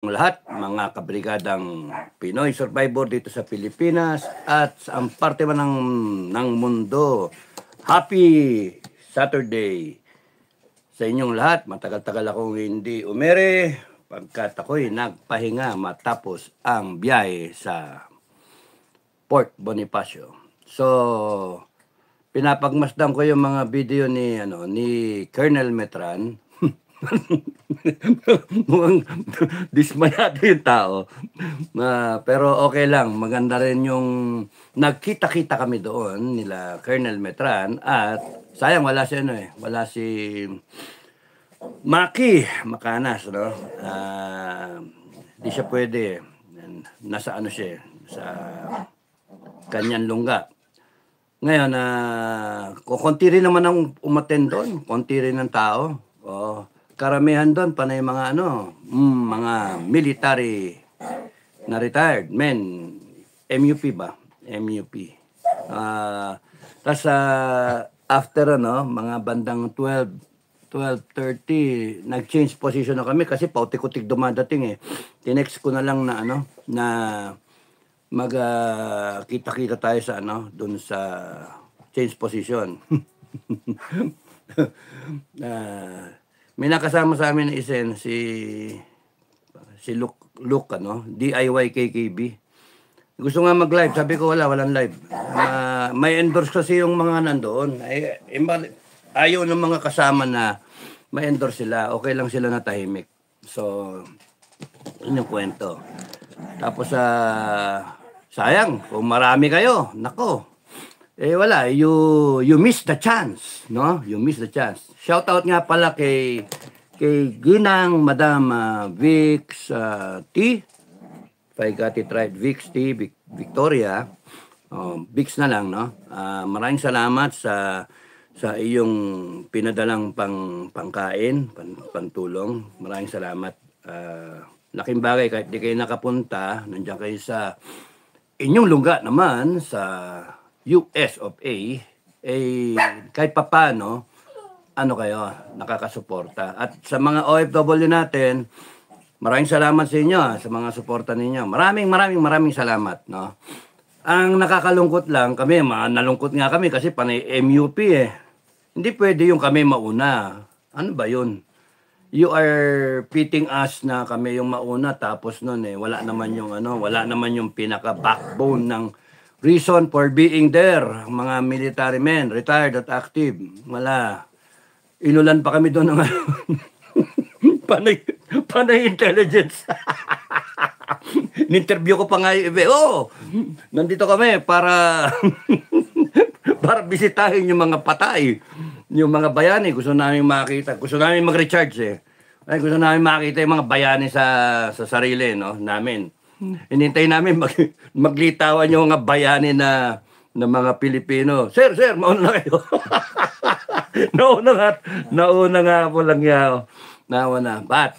lahat mga kabrigadang Pinoy survivor dito sa Pilipinas at sa parte man ng, ng mundo. Happy Saturday sa inyong lahat. Matagal-tagal akong hindi umere pagkat ako'y nagpahinga matapos ang biyahe sa Port Bonifacio. So, pinapagmasdan ko yung mga video ni ano ni Colonel Metran mukhang dismayado yung tao. Uh, pero okay lang, maganda rin yung nagkita-kita kami doon nila Colonel Metran at sayang wala si ano eh, wala si Maki Makanas, no? Uh, di siya pwede. Nasa ano siya, sa kanyang lungga. Ngayon, uh, ah, konti rin naman ang umaten doon. konti rin ng tao. Oh, karamihan doon panay mga ano, mm, mga military na retired men. MUP ba? MUP. Uh, ah, Tapos uh, ah, after ano, mga bandang 12, 12.30, nag-change position na kami kasi pautik-utik dumadating eh. Tinext ko na lang na ano, na mag uh, kita-kita tayo sa ano, dun sa change position. uh, May nakasama sa amin na isen si si Luke, Luke ano, DIY KKB. Gusto nga mag-live, sabi ko wala, walang live. Uh, may endorse kasi yung mga nandoon. Ay, ayaw ng mga kasama na ma-endorse sila. Okay lang sila na tahimik. So, yun kwento. Tapos, uh, sayang, kung marami kayo, nako. Eh wala, you, you miss the chance, no? You miss the chance shout out nga pala kay kay Ginang Madam uh, Vix uh, T. If I got it right, Vix T. Vic, Victoria. Oh, Vix na lang, no? Uh, maraming salamat sa sa iyong pinadalang pang pangkain, pan, pantulong. Maraming salamat. Uh, laking bagay kahit di kayo nakapunta, nandiyan kayo sa inyong lungga naman sa US of A, eh, kahit papano, ano kayo, nakakasuporta. At sa mga OFW natin, maraming salamat sa inyo ah, sa mga suporta ninyo. Maraming maraming maraming salamat, no. Ang nakakalungkot lang kami, ma nalungkot nga kami kasi panay MUP eh. Hindi pwede yung kami mauna. Ano ba 'yun? You are pitting us na kami yung mauna tapos noon eh wala naman yung ano, wala naman yung pinaka backbone ng reason for being there, mga military men, retired at active. Wala. Inulan pa kami doon ng ano? panay, panay intelligence. Ninterview ko pa nga yung iba. Oh, nandito kami para para bisitahin yung mga patay, yung mga bayani. Gusto namin makita, gusto namin mag-recharge eh. Ay, gusto namin makita yung mga bayani sa, sa sarili, no? Namin. Hinintay namin mag, maglitawan yung mga bayani na, na mga Pilipino. Sir, sir, mauna na kayo. nauna nga, nauna nga po lang yaw. Oh. Nawa na. But,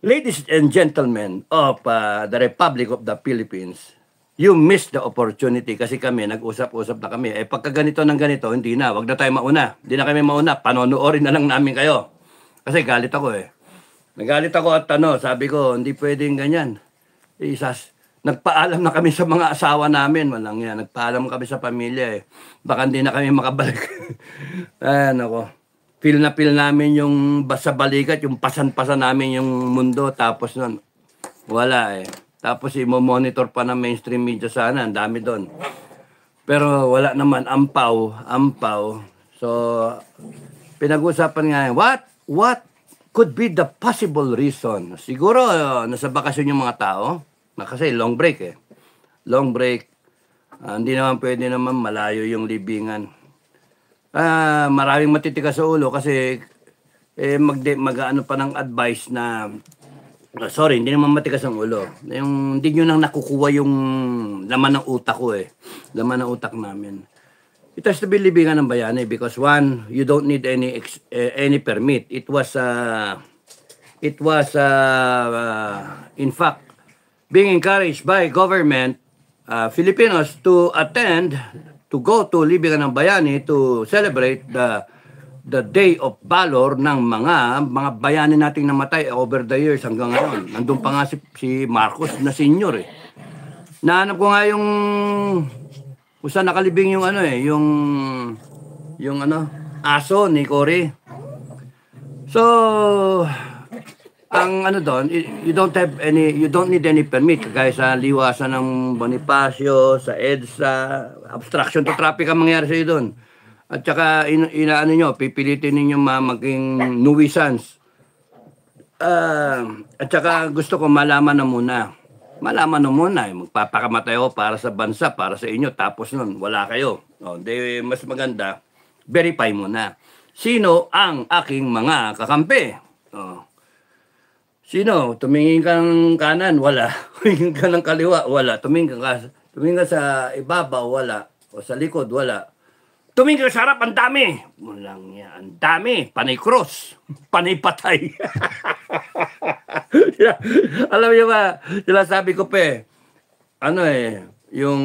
ladies and gentlemen of uh, the Republic of the Philippines, you missed the opportunity kasi kami, nag-usap-usap na kami. Eh, pagka ganito ng ganito, hindi na. Wag na tayo mauna. Hindi na kami mauna. Panonoorin na lang namin kayo. Kasi galit ako eh. Nagalit ako at ano, sabi ko, hindi pwedeng ganyan. Eh, isas, Nagpaalam na kami sa mga asawa namin. Walang yan. Nagpaalam kami sa pamilya eh. Baka hindi na kami makabalik. Ayan ako. Feel na feel namin yung basa balikat, yung pasan-pasa namin yung mundo. Tapos nun, wala eh. Tapos i-monitor pa ng mainstream media sana. Ang dami doon. Pero wala naman. Ampaw. Ampaw. So, pinag-usapan nga yan. What? What could be the possible reason? Siguro, nasa bakasyon yung mga tao na kasi long break eh. Long break. Uh, hindi naman pwede naman malayo yung libingan. Ah, uh, maraming matitigas sa ulo kasi eh, mag mag pa ng advice na uh, sorry, hindi naman matigas ang ulo. Yung hindi niyo nang nakukuha yung laman ng utak ko eh. Laman ng utak namin. It has to be libingan ng bayani because one, you don't need any ex, uh, any permit. It was uh, it was uh, uh, in fact being encouraged by government uh, Filipinos to attend to go to Libingan ng Bayani to celebrate the the day of valor ng mga mga bayani nating namatay over the years hanggang ngayon. Nandun pa nga si, si Marcos na senior eh. Nahanap ko nga yung kung saan nakalibing yung ano eh, yung yung ano, aso ni Cory. So, ang ano doon, you don't have any, you don't need any permit kagaya sa liwasan ng Bonifacio, sa EDSA, obstruction to traffic ang mangyari sa doon. At saka in, inaano nyo, pipilitin ninyo ma maging nuisance. Uh, at saka gusto ko malaman na muna. Malaman na muna, eh, magpapakamatay ako para sa bansa, para sa inyo, tapos nun, wala kayo. No, oh, de, mas maganda, verify muna. Sino ang aking mga kakampi? Oh. Sino? Tumingin kang kanan, wala. Tumingin ka ng kaliwa, wala. Tumingin ka, tumingin ka sa ibabaw, wala. O sa likod, wala. Tumingin ka sa harap, ang dami. Walang niya, ang dami. Panay cross. Panay patay. Alam niyo ba, ah, sila sabi ko pe, eh, ano eh, yung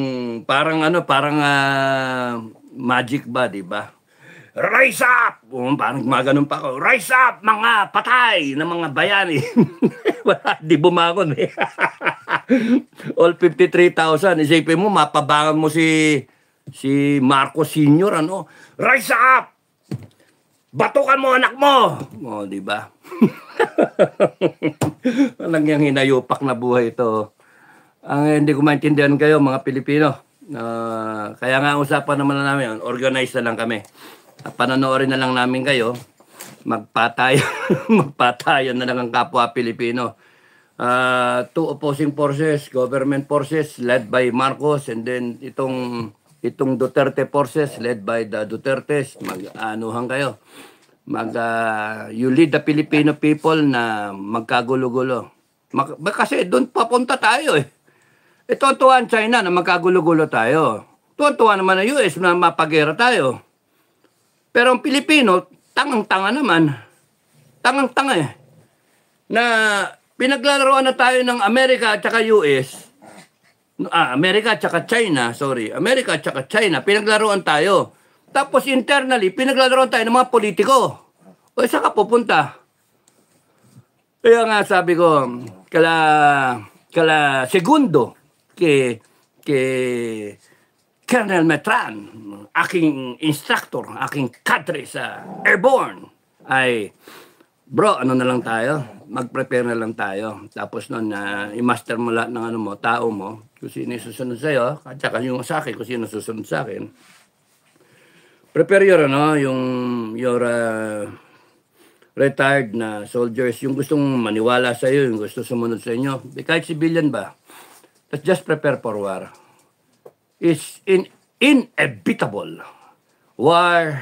parang ano, parang uh, magic ba, di ba? rise up! O, parang gumaganon pa ako, rise up mga patay ng mga bayani. Eh. Wala, di bumangon eh. All 53,000. Isipin mo, mapabangan mo si si Marcos Sr. Ano? Rise up! Batukan mo anak mo! O, oh, di ba? Walang yung hinayupak na buhay ito. Ang hindi ko maintindihan kayo, mga Pilipino. Uh, kaya nga usapan naman na namin, organize na lang kami pananoorin na lang namin kayo. Magpatay, magpatayo na lang ang kapwa Pilipino. Uh, two opposing forces, government forces led by Marcos and then itong itong Duterte forces led by the Dutertes. Mag-anuhan kayo. Mag, uh, you lead the Filipino people na magkagulo-gulo. Mag, kasi doon papunta tayo eh. Ito eh, tuwan China na magkagulo-gulo tayo. Tuwan-tuwan naman ang US na mapagera tayo. Pero ang Pilipino, tangang-tanga naman. Tangang-tanga eh. Na pinaglalaroan na tayo ng Amerika at saka US. Ah, Amerika at saka China, sorry. Amerika at saka China, pinaglalaroan tayo. Tapos internally, pinaglalaroan tayo ng mga politiko. O saan ka pupunta? Kaya nga sabi ko, kala, kala segundo, ke, ke, Colonel Metran, aking instructor, aking cadre sa Airborne, ay, bro, ano na lang tayo? Mag-prepare na lang tayo. Tapos nun, uh, i-master mo lahat ng ano mo, tao mo, kung sino susunod sa'yo, at saka yung sa akin, kung sino susunod sa akin. Prepare your, ano, yung, your, uh, retired na soldiers, yung gustong maniwala sa'yo, yung gusto sumunod sa inyo, kahit civilian ba, let's just prepare for war is in inevitable war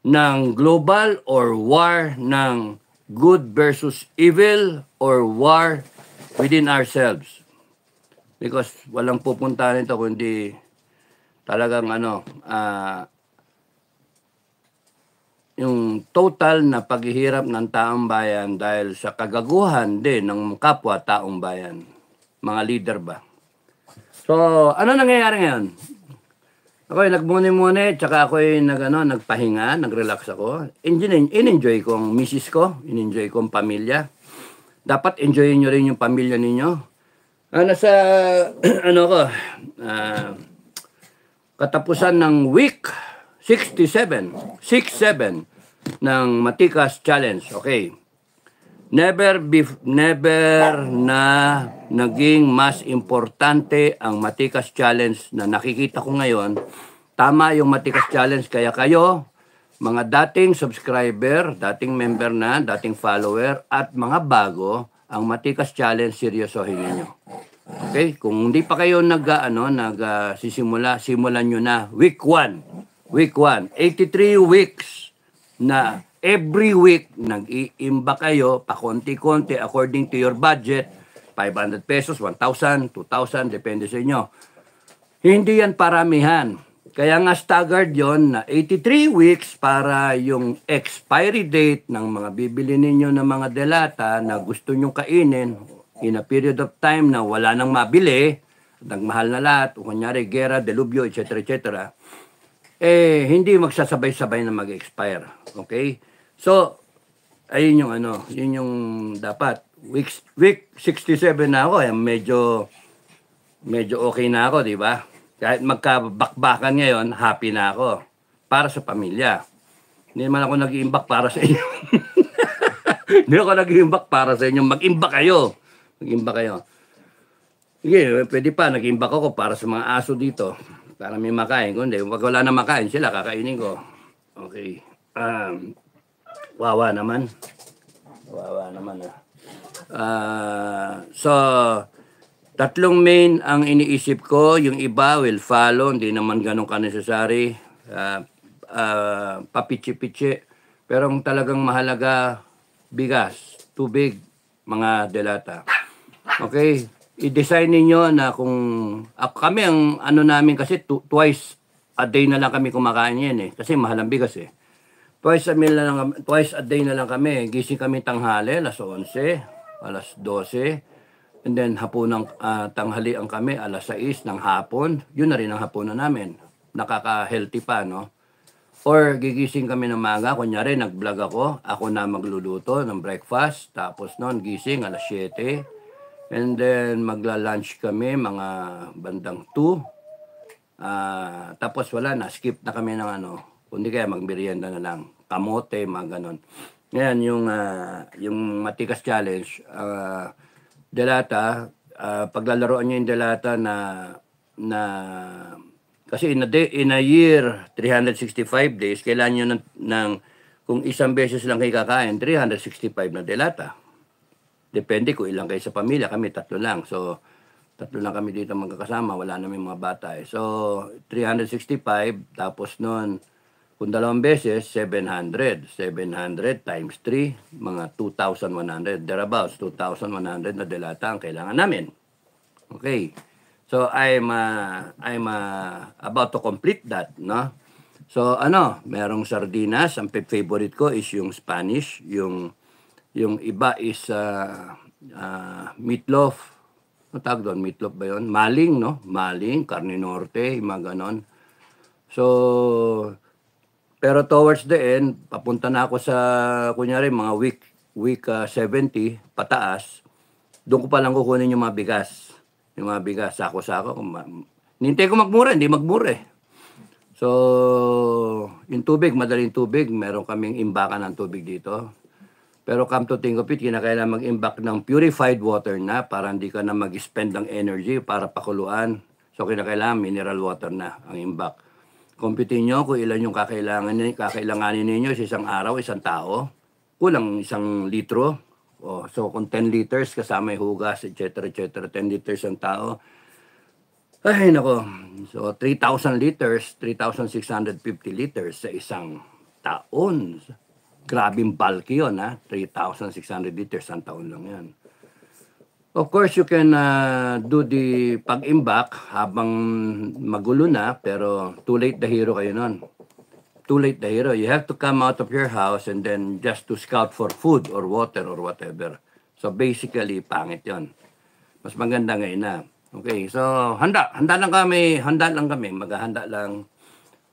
ng global or war ng good versus evil or war within ourselves. Because walang pupunta nito kundi talagang ano, uh, yung total na paghihirap ng taong bayan dahil sa kagaguhan din ng kapwa taong bayan. Mga leader ba? So, ano nangyayari ngayon? Ako'y nagmuni-muni, tsaka ako'y nag, ano, nagpahinga, nag-relax ako. In-enjoy ko ang misis ko, in-enjoy ko ang pamilya. Dapat enjoyin nyo rin yung pamilya ninyo. Ah, nasa, ano ko, ah, katapusan ng week 67, 67 ng Matikas Challenge. Okay. Never, bef- never na naging mas importante ang Matikas Challenge na nakikita ko ngayon. Tama yung Matikas Challenge. Kaya kayo, mga dating subscriber, dating member na, dating follower, at mga bago, ang Matikas Challenge seryosohin ninyo. Okay? Kung hindi pa kayo nag, ano, nag, uh, sisimula, simulan nyo na week 1. Week 1. 83 weeks na every week nag-iimba kayo pa konti-konti according to your budget, 500 pesos, 1,000, 2,000, depende sa inyo. Hindi yan paramihan. Kaya nga staggered yon na 83 weeks para yung expiry date ng mga bibili ninyo ng mga delata na gusto nyo kainin in a period of time na wala nang mabili, nagmahal na lahat, o kunyari gera, delubyo, etc. etc. Eh, hindi magsasabay-sabay na mag-expire. Okay? So, ayun yung ano, yun yung dapat. Week, week 67 na ako, eh, medyo, medyo okay na ako, di ba? Kahit magkabakbakan ngayon, happy na ako. Para sa pamilya. Hindi naman ako nag-iimbak para sa inyo. Hindi ako nag-iimbak para sa inyo. Mag-imbak kayo. Mag-imbak kayo. Sige, pwede pa. Nag-imbak ako para sa mga aso dito. Para may makain. Kundi, pag wala na makain sila, kakainin ko. Okay. Um, Wawa naman. Wawa naman ah. Uh, so, tatlong main ang iniisip ko. Yung iba will follow. Hindi naman ganun ka necessary. Uh, ah, uh, ah, papitsi-pitsi. Pero ang talagang mahalaga, bigas, tubig, mga delata. Okay? I-design ninyo na kung... Ako, kami, ang ano namin kasi twice a day na lang kami kumakain yan eh. Kasi mahal ang bigas eh. Twice a meal na lang, twice a day na lang kami. Gising kami tanghali, alas 11, alas 12. And then hapunang uh, ah, tanghali ang kami, alas 6 ng hapon. Yun na rin ang hapunan namin. Nakaka-healthy pa, no? Or gigising kami ng maga, kunyari nag-vlog ako, ako na magluluto ng breakfast, tapos noon gising alas 7. And then magla-lunch kami mga bandang 2. Uh, ah, tapos wala na, skip na kami ng ano, kundi kaya magmerienda na lang, kamote, mga ganun Ngayon, yung, uh, yung matikas challenge, uh, delata, uh, paglalaroan niya yung delata na, na kasi in a, day, in a year, 365 days, kailan nyo ng, ng kung isang beses lang kayo kakain, 365 na delata. Depende ko ilang kayo sa pamilya. Kami tatlo lang. So, tatlo lang kami dito magkakasama. Wala na may mga bata. Eh. So, 365. Tapos noon, kung dalawang beses, 700. 700 times 3, mga 2,100. Thereabouts, 2,100 na delata ang kailangan namin. Okay. So I'm uh, I'm uh, about to complete that, no? So ano, merong sardinas, ang favorite ko is yung Spanish, yung yung iba is uh, uh, meatloaf. Ano tawag doon? Meatloaf ba yun? Maling, no? Maling, karne norte, yung mga ganon. So, pero towards the end, papunta na ako sa, kunyari, mga week, week uh, ah, 70, pataas. Doon ko palang kukunin yung mga bigas. Yung mga bigas, sako-sako. Nintay ko magmura, hindi magmura eh. So, yung tubig, madaling tubig, meron kaming imbaka ng tubig dito. Pero come to think of it, kinakailangan mag-imbak ng purified water na para hindi ka na mag-spend ng energy para pakuluan. So, kinakailangan mineral water na ang imbak. Kumpitin nyo kung ilan yung kakailangan kakailanganin ninyo sa isang araw, isang tao. Kulang isang litro. Oh, so kung 10 liters kasama yung hugas, etc. etc. 10 liters ang tao. Ay, nako. So 3,000 liters, 3,650 liters sa isang taon. Grabing bulky yun, ha? 3,600 liters sa taon lang yan. Of course, you can uh, do the pag-imbak habang magulo na, pero too late the hero kayo nun. Too late the hero. You have to come out of your house and then just to scout for food or water or whatever. So basically, pangit yon. Mas maganda ngayon na. Okay, so handa. Handa lang kami. Handa lang kami. Maghahanda lang.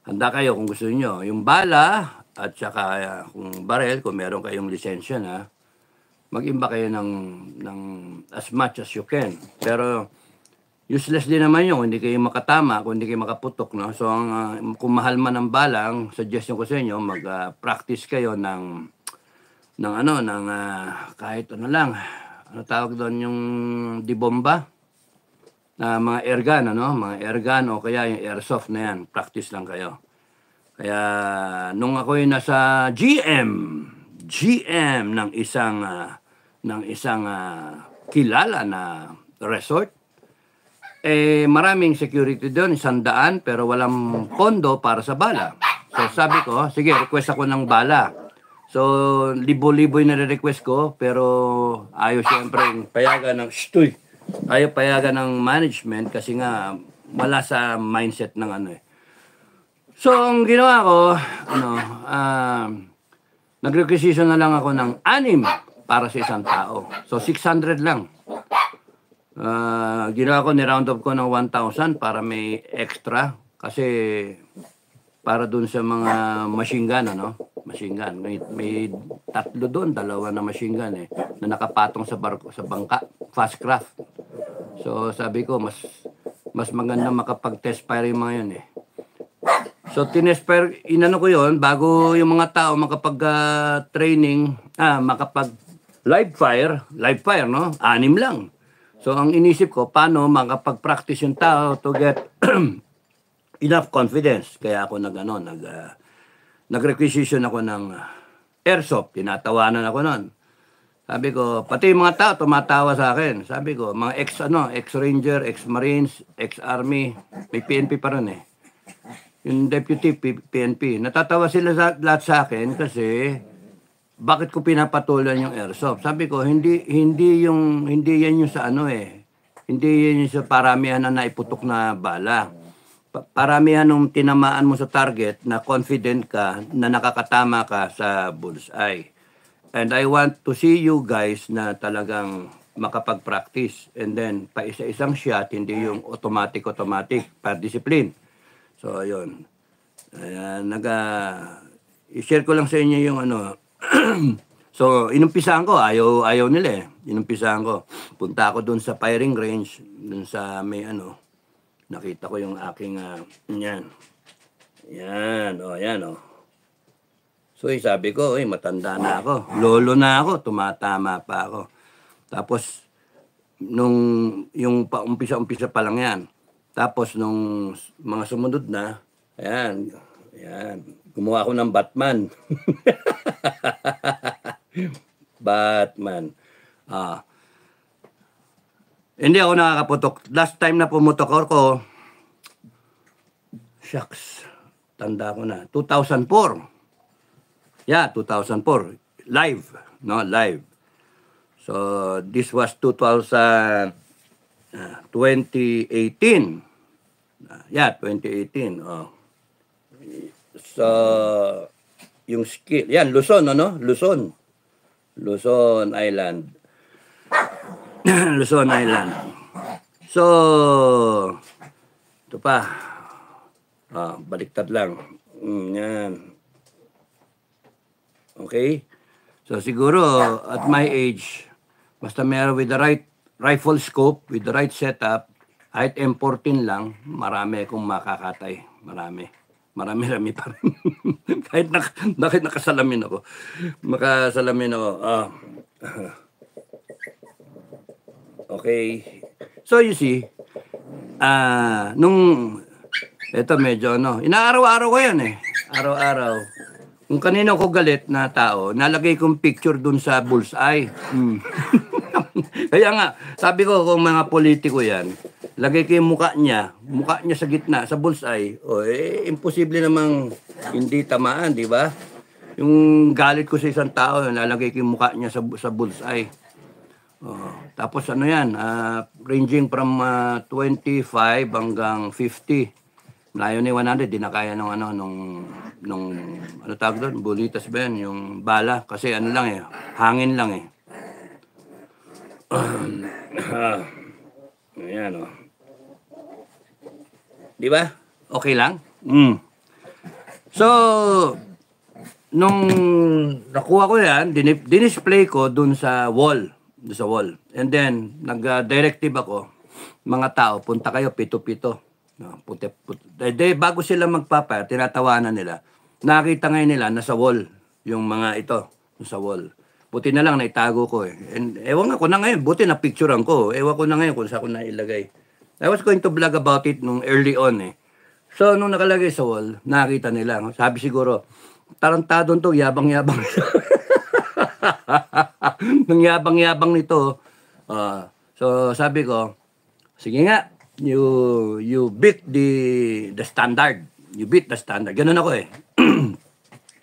Handa kayo kung gusto niyo Yung bala at saka uh, kung barel, kung meron kayong lisensya na, mag-imba kayo ng, ng as much as you can. Pero useless din naman yun hindi kayo makatama, kung hindi kayo makaputok. No? So ang, uh, kung mahal man ang balang, suggestion ko sa inyo, mag-practice uh, kayo ng, ng ano, ng uh, kahit ano lang, ano tawag doon yung dibomba? na uh, mga airgun, ano? Mga airgun o kaya yung airsoft na yan. Practice lang kayo. Kaya nung ako yung nasa GM, GM ng isang uh, ng isang uh, kilala na resort eh maraming security doon, sandaan pero walang kondo para sa bala. So sabi ko, sige, request ako ng bala. So libo-libo yung na request ko pero ayaw siyempre payagan ng stoy. Ayaw payagan ng management kasi nga wala sa mindset ng ano eh. So ang ginawa ko, ano, um uh, Nagrequisition na lang ako ng anim para sa isang tao. So, 600 lang. Uh, ginawa ko, ni-round up ko ng 1,000 para may extra. Kasi para dun sa mga machine gun, ano? Machine gun. May, may tatlo dun, dalawa na machine gun eh, na nakapatong sa barko, sa bangka, fast craft. So sabi ko, mas mas maganda makapag-test fire yung mga yun eh. So tinesper inano ko 'yon bago yung mga tao makapag uh, training, ah makapag live fire, live fire no, anim lang. So ang inisip ko paano makapag-practice yung tao to get enough confidence. Kaya ako nag ano, nag uh, nag-requisition ako ng airsoft, tinatawanan ako noon. Sabi ko, pati yung mga tao tumatawa sa akin. Sabi ko, mga ex ano, ex-ranger, ex-marines, ex-army, may PNP pa rin eh yung deputy PNP. Natatawa sila sa, lahat sa akin kasi bakit ko pinapatulan yung airsoft? Sabi ko, hindi hindi yung hindi yan yung sa ano eh. Hindi yan yung sa paramihan na naiputok na bala. Pa- paramihan ng tinamaan mo sa target na confident ka na nakakatama ka sa bullseye. And I want to see you guys na talagang makapag-practice. And then, pa isa-isang shot, hindi yung automatic-automatic, pa-discipline. So, ayun. Uh, naga, i-share ko lang sa inyo yung ano. so, inumpisahan ko. Ayaw, ayaw nila eh. Inumpisahan ko. Punta ako doon sa firing range. Doon sa may ano. Nakita ko yung aking, uh, yan. Yan, o, oh, yan, o. Oh. So, eh, sabi ko, eh, matanda na ako. Lolo na ako, tumatama pa ako. Tapos, nung, yung paumpisa-umpisa pa lang yan, tapos nung mga sumunod na, ayan, ayan, gumawa ako ng Batman. Batman. Ah. Hindi ako nakakaputok. Last time na pumutok ako, shucks, tanda ko na, 2004. Yeah, 2004. Live, no? Live. So, this was 2000, Uh, 2018. Uh, yeah, 2018. Oh. Sa yung skill. Yan, Luzon, ano? Luzon. Luzon Island. Luzon Island. So, ito pa. Ah, baliktad lang. Mm, yan. Okay? So, siguro, at my age, basta meron with the right rifle scope with the right setup, kahit M14 lang, marami akong makakatay. Marami. Marami-rami pa rin. kahit nak bakit nakasalamin ako. Makasalamin ako. Uh, okay. So you see, ah, uh, nung ito medyo ano, inaaraw-araw ko 'yan eh. Araw-araw. Kung kanino ko galit na tao, nalagay kong picture dun sa bullseye. Hmm. Kaya nga, sabi ko kung mga politiko yan, lagay ko yung mukha niya, mukha niya sa gitna, sa bullseye, o oh, eh, imposible namang hindi tamaan, di ba? Yung galit ko sa isang tao, nalagay ko yung mukha niya sa, sa bullseye. Oh, tapos ano yan, uh, ranging from uh, ah, 25 hanggang 50. Malayo ni 100, di na kaya ng ano, nung, nung, ano tawag doon, bulitas ba yan, yung bala. Kasi ano lang eh, hangin lang eh. Uh, ayan, oh. Di ba? Okay lang? Mm. So, nung nakuha ko yan, dinisplay ko dun sa wall. Dun sa wall. And then, nag-directive ako, mga tao, punta kayo, pito-pito. No, puti, puti. Eh, De, bago sila magpapa, tinatawanan nila. Nakita ngayon nila, nasa wall, yung mga ito, sa wall. Buti na lang naitago ko eh. And ewan ko na ngayon, buti na picturean ko. Ewan ko na ngayon kung saan ko na ilagay. I was going to vlog about it nung early on eh. So nung nakalagay sa wall, nakita nila. Sabi siguro, tarantado to, yabang-yabang. nung yabang-yabang nito, uh, so sabi ko, sige nga, you you beat the the standard. You beat the standard. Ganun ako eh.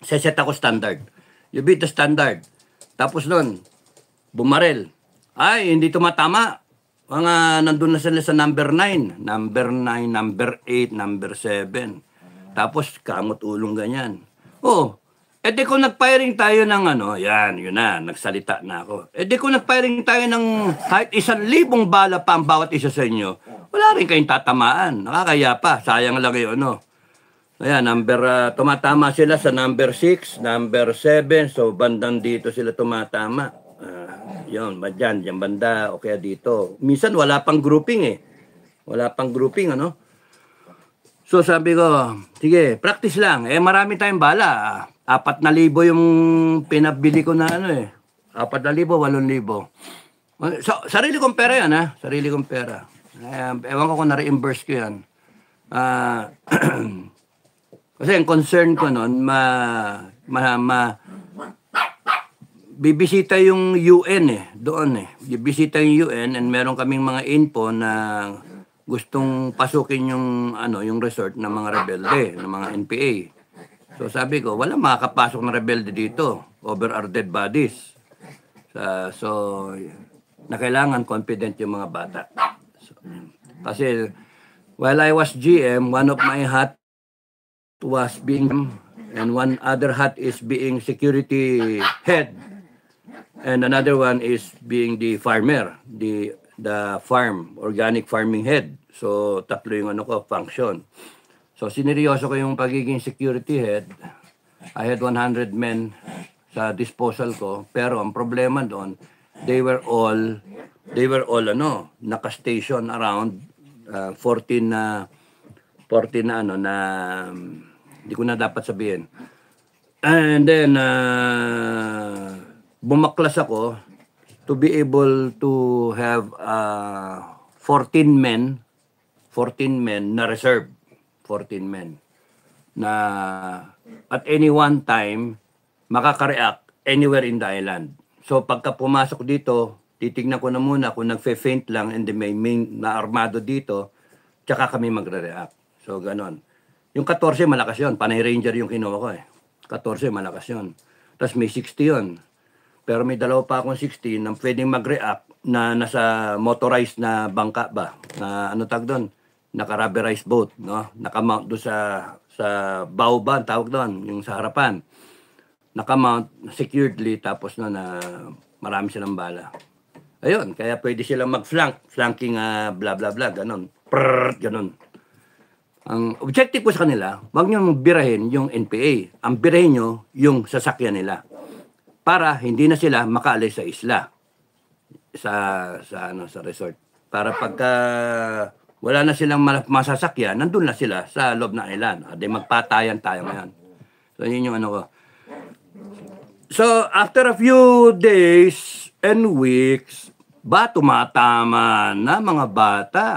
Seset ako standard. You beat the standard. Tapos doon, bumarel. Ay, hindi tumatama. Mga nandun na sila sa number 9, number 9, number 8, number 7. Tapos kamot ulong ganyan. Oh, eh di kung nag-firing tayo ng ano, yan, yun na, nagsalita na ako. Eh di kung nag-firing tayo ng kahit isang libong bala pa ang bawat isa sa inyo, wala rin kayong tatamaan. Nakakaya pa, sayang lang yun, no? Ayan, number, uh, tumatama sila sa number 6, number 7. So, bandang dito sila tumatama. Uh, yun, dyan, dyan banda o kaya dito. Minsan wala pang grouping eh. Wala pang grouping, ano? So, sabi ko, sige, practice lang. Eh, marami tayong bala. Apat na libo yung pinabili ko na ano eh. Apat na libo, walong libo. So, sarili kong pera yan, ha? Sarili kong pera. Eh, ewan ko kung na-reimburse ko yan. Ah... Uh, Kasi ang concern ko noon, ma, ma, ma, bibisita yung UN eh, doon eh. Bibisita yung UN and meron kaming mga info na gustong pasukin yung ano yung resort ng mga rebelde, ng mga NPA. So sabi ko, wala makakapasok na rebelde dito over our dead bodies. Uh, so, na kailangan confident yung mga bata. So, kasi while I was GM, one of my hot was being and one other hat is being security head and another one is being the farmer the the farm organic farming head so tatlo yung ano ko function so sineryoso ko yung pagiging security head I had 100 men sa disposal ko pero ang problema doon they were all they were all ano naka-station around uh, 14 na uh, 40 na ano na hindi ko na dapat sabihin. And then uh, bumaklas ako to be able to have uh, ah, 14 men 14 men na reserve 14 men na at any one time makaka-react anywhere in the island. So pagka pumasok dito, titignan ko na muna kung nagfe-faint lang and then may, may na armado dito, tsaka kami magre-react. So, ganon. Yung 14, malakas yun. Panay Ranger yung kinuha ko eh. 14, malakas yun. Tapos may 60 yun. Pero may dalawa pa akong 16 na pwedeng mag-react na nasa motorized na bangka ba? Na ano tag doon? Naka-rubberized boat, no? Naka-mount doon sa sa bow ba, tawag doon, yung sa harapan. Naka-mount securedly tapos na na marami silang bala. Ayun, kaya pwede silang mag-flank, flanking uh, blah blah blah, ganun. Prrr, ganun. Ang objective ko sa kanila, wag niyo birahin yung NPA. Ang birahin niyo yung sasakyan nila para hindi na sila makaalis sa isla sa sa ano sa resort para pagka wala na silang masasakyan, nandun na sila sa loob na nila. Ade ah, magpatayan tayo ngayon. So yun yung ano ko. So, after a few days and weeks, ba tumatama na mga bata?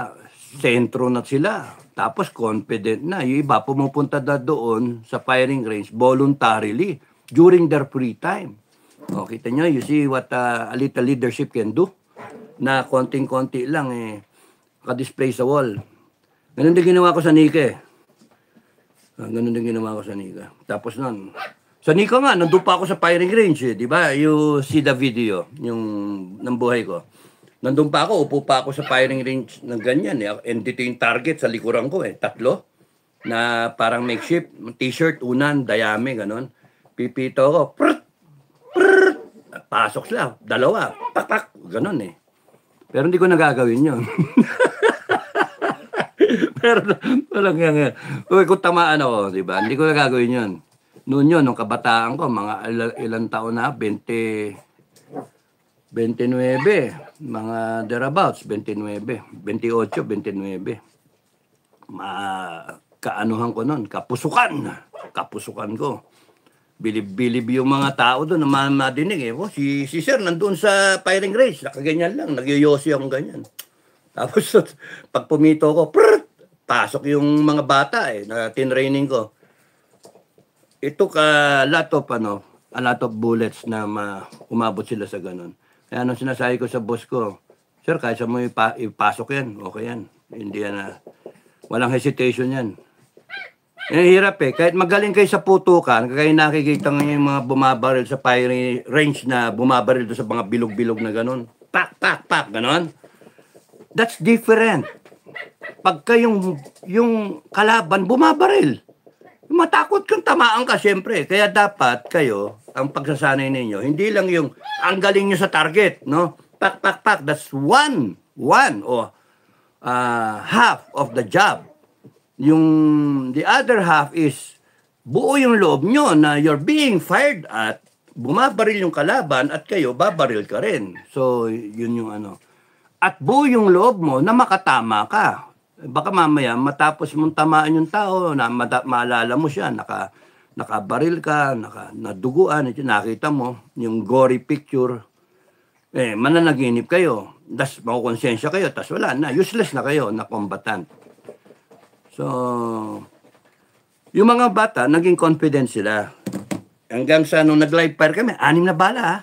Sentro na sila. Tapos confident na. Yung iba pumupunta na doon sa firing range voluntarily during their free time. O, oh, kita nyo, you see what uh, a little leadership can do? Na konting-konti lang eh, ka-display sa wall. Ganun din ginawa ko sa Nike. Ah, ganun din ginawa ko sa Nike. Tapos nun, sa Nike nga, nandun pa ako sa firing range eh, di ba? You see the video, yung ng buhay ko. Nandun pa ako, upo pa ako sa firing range ng ganyan. Eh. And dito yung target sa likuran ko eh. Tatlo na parang makeshift. T-shirt, unan, dayami, ganun. Pipito ako, prrt, prrt, pasok sila. Dalawa, pak, pak, ganun eh. Pero hindi ko nagagawin yun. Pero walang yan. Uy, ko tamaan ako, di ba? Hindi ko nagagawin yun. Noon yun, nung kabataan ko, mga ilang, ilan taon na, 20, 29 mga thereabouts, 29, 28, 29. Ma kaanuhan ko noon, kapusukan, kapusukan ko. Bilib-bilib yung mga tao doon na madinig eh. Oh, si, si sir nandoon sa firing range, nakaganyan lang, nagyoyosi ako ganyan. Tapos pag pumito ko, prrrt, pasok yung mga bata eh, na tin-raining ko. Ito ka uh, lot of, ano, a lot of bullets na ma, umabot sila sa ganun. Eh, anong sinasabi ko sa boss ko? Sir, kahit sa mo ipa- ipasok yan, okay yan. Hindi yan na, walang hesitation yan. Eh, hirap eh. Kahit magaling kayo sa putukan, kayo nakikita ngayon yung mga bumabaril sa firing range na bumabaril do sa mga bilog-bilog na ganun. Pak, pak, pak, ganun. That's different. Pagka yung, yung kalaban bumabaril, matakot kang tamaan ka syempre. Kaya dapat kayo, ang pagsasanay ninyo. Hindi lang yung ang galing nyo sa target, no? Pak, pak, pak. That's one, one or uh, ah, half of the job. Yung the other half is buo yung loob nyo na you're being fired at, bumabaril yung kalaban at kayo babaril ka rin. So, yun yung ano. At buo yung loob mo na makatama ka. Baka mamaya matapos mong tamaan yung tao, na maalala mo siya, naka, nakabaril ka, naka, naduguan, ito, nakita mo, yung gory picture, eh, mananaginip kayo. Tapos makukonsensya kayo, tas wala na, useless na kayo na combatant. So, yung mga bata, naging confident sila. Hanggang sa nung nag-live fire kami, anim na bala ah.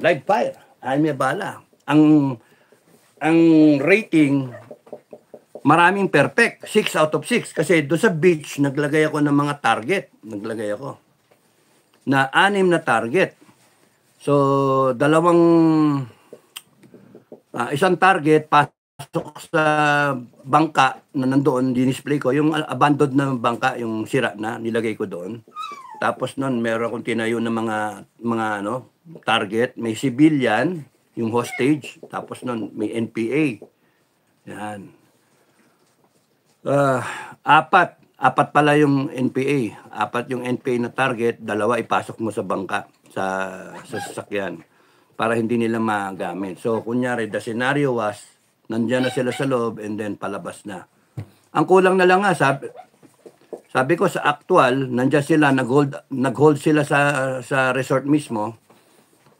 Live fire, anim na bala. Ang, ang rating maraming perfect. 6 out of 6. Kasi do sa beach, naglagay ako ng mga target. Naglagay ako. Na anim na target. So, dalawang... Uh, isang target, pasok sa bangka na nandoon, dinisplay ko. Yung abandoned na bangka, yung sira na, nilagay ko doon. Tapos noon, meron akong tinayo ng mga, mga ano, target. May civilian, yung hostage. Tapos noon, may NPA. Yan. Uh, apat. Apat pala yung NPA. Apat yung NPA na target, dalawa ipasok mo sa bangka, sa, sa sasakyan, para hindi nila magamit. So, kunyari, the scenario was, nandyan na sila sa loob and then palabas na. Ang kulang na lang nga, sabi, sabi ko sa actual, nandyan sila, nag-hold, nag-hold sila sa, sa resort mismo,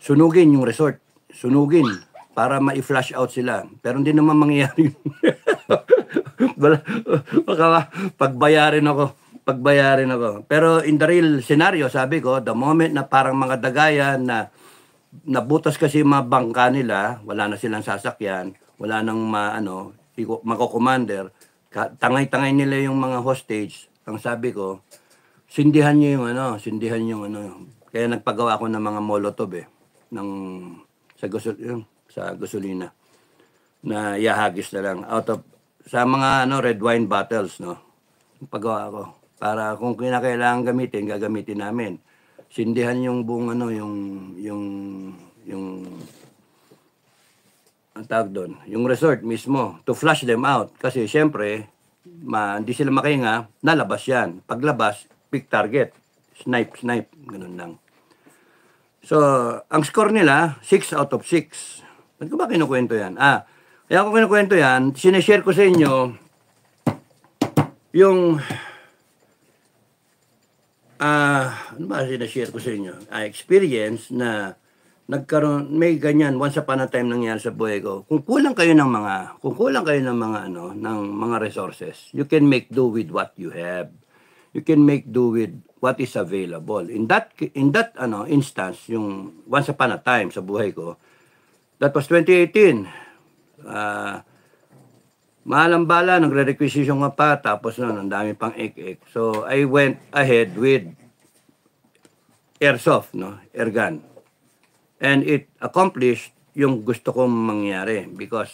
sunugin yung resort. Sunugin para ma-flash out sila. Pero hindi naman mangyayari. Baka pagbayarin ako, pagbayarin ako. Pero in the real scenario, sabi ko, the moment na parang mga dagayan na nabutas kasi mga bangka nila, wala na silang sasakyan, wala nang ma, ano, mako-commander, tangay-tangay nila yung mga hostage. Ang sabi ko, sindihan niyo yung ano, sindihan yung ano. Kaya nagpagawa ako ng mga molotov eh, ng sa gusto yung sa gasolina na yahagis na lang out of sa mga ano red wine bottles no paggawa ko para kung kinakailangan gamitin gagamitin namin sindihan yung buong ano yung yung yung ang tawag doon yung resort mismo to flush them out kasi syempre ma, hindi sila makahinga nalabas yan paglabas pick target snipe snipe ganun lang so ang score nila 6 out of 6 Ba't ko ba kinukwento yan? Ah, kaya ako kinukwento yan, sineshare ko sa inyo yung ah, uh, ano ba sinashare ko sa inyo? I ah, experience na nagkaroon, may ganyan, once upon a time nangyari sa buhay ko. Kung kulang kayo ng mga, kung kulang kayo ng mga, ano, ng mga resources, you can make do with what you have. You can make do with what is available. In that, in that, ano, instance, yung once upon a time sa buhay ko, That was 2018. Uh, mahalang bala, nagre-requisition nga pa, tapos noon, ang dami pang ik-ik. So, I went ahead with airsoft, no? air gun. And it accomplished yung gusto kong mangyari because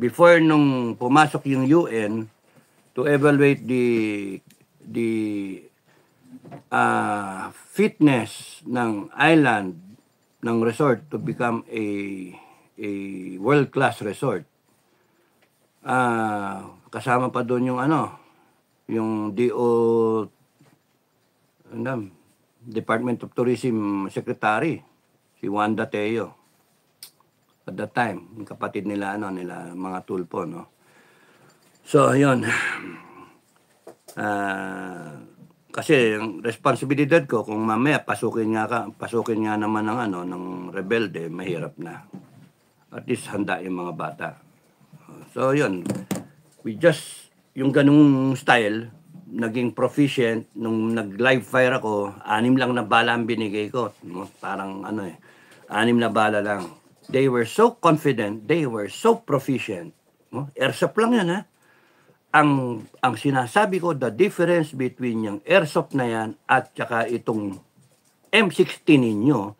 before nung pumasok yung UN to evaluate the the uh, fitness ng island ng resort to become a a world-class resort. Ah, kasama pa doon yung ano, yung DO ano, Department of Tourism Secretary, si Wanda Teo. At that time, yung kapatid nila ano, nila mga tulpo, no. So, ayun. Ah, kasi ang responsibilidad ko kung mamaya pasukin nga ka, pasukin nga naman ng ano ng rebelde, mahirap na at least handa yung mga bata. So, yun. We just, yung ganung style, naging proficient. Nung nag-live fire ako, anim lang na bala ang binigay ko. Parang ano eh, anim na bala lang. They were so confident, they were so proficient. Airsoft lang yan ha. Ang, ang sinasabi ko, the difference between yung airsoft na yan at saka itong M16 ninyo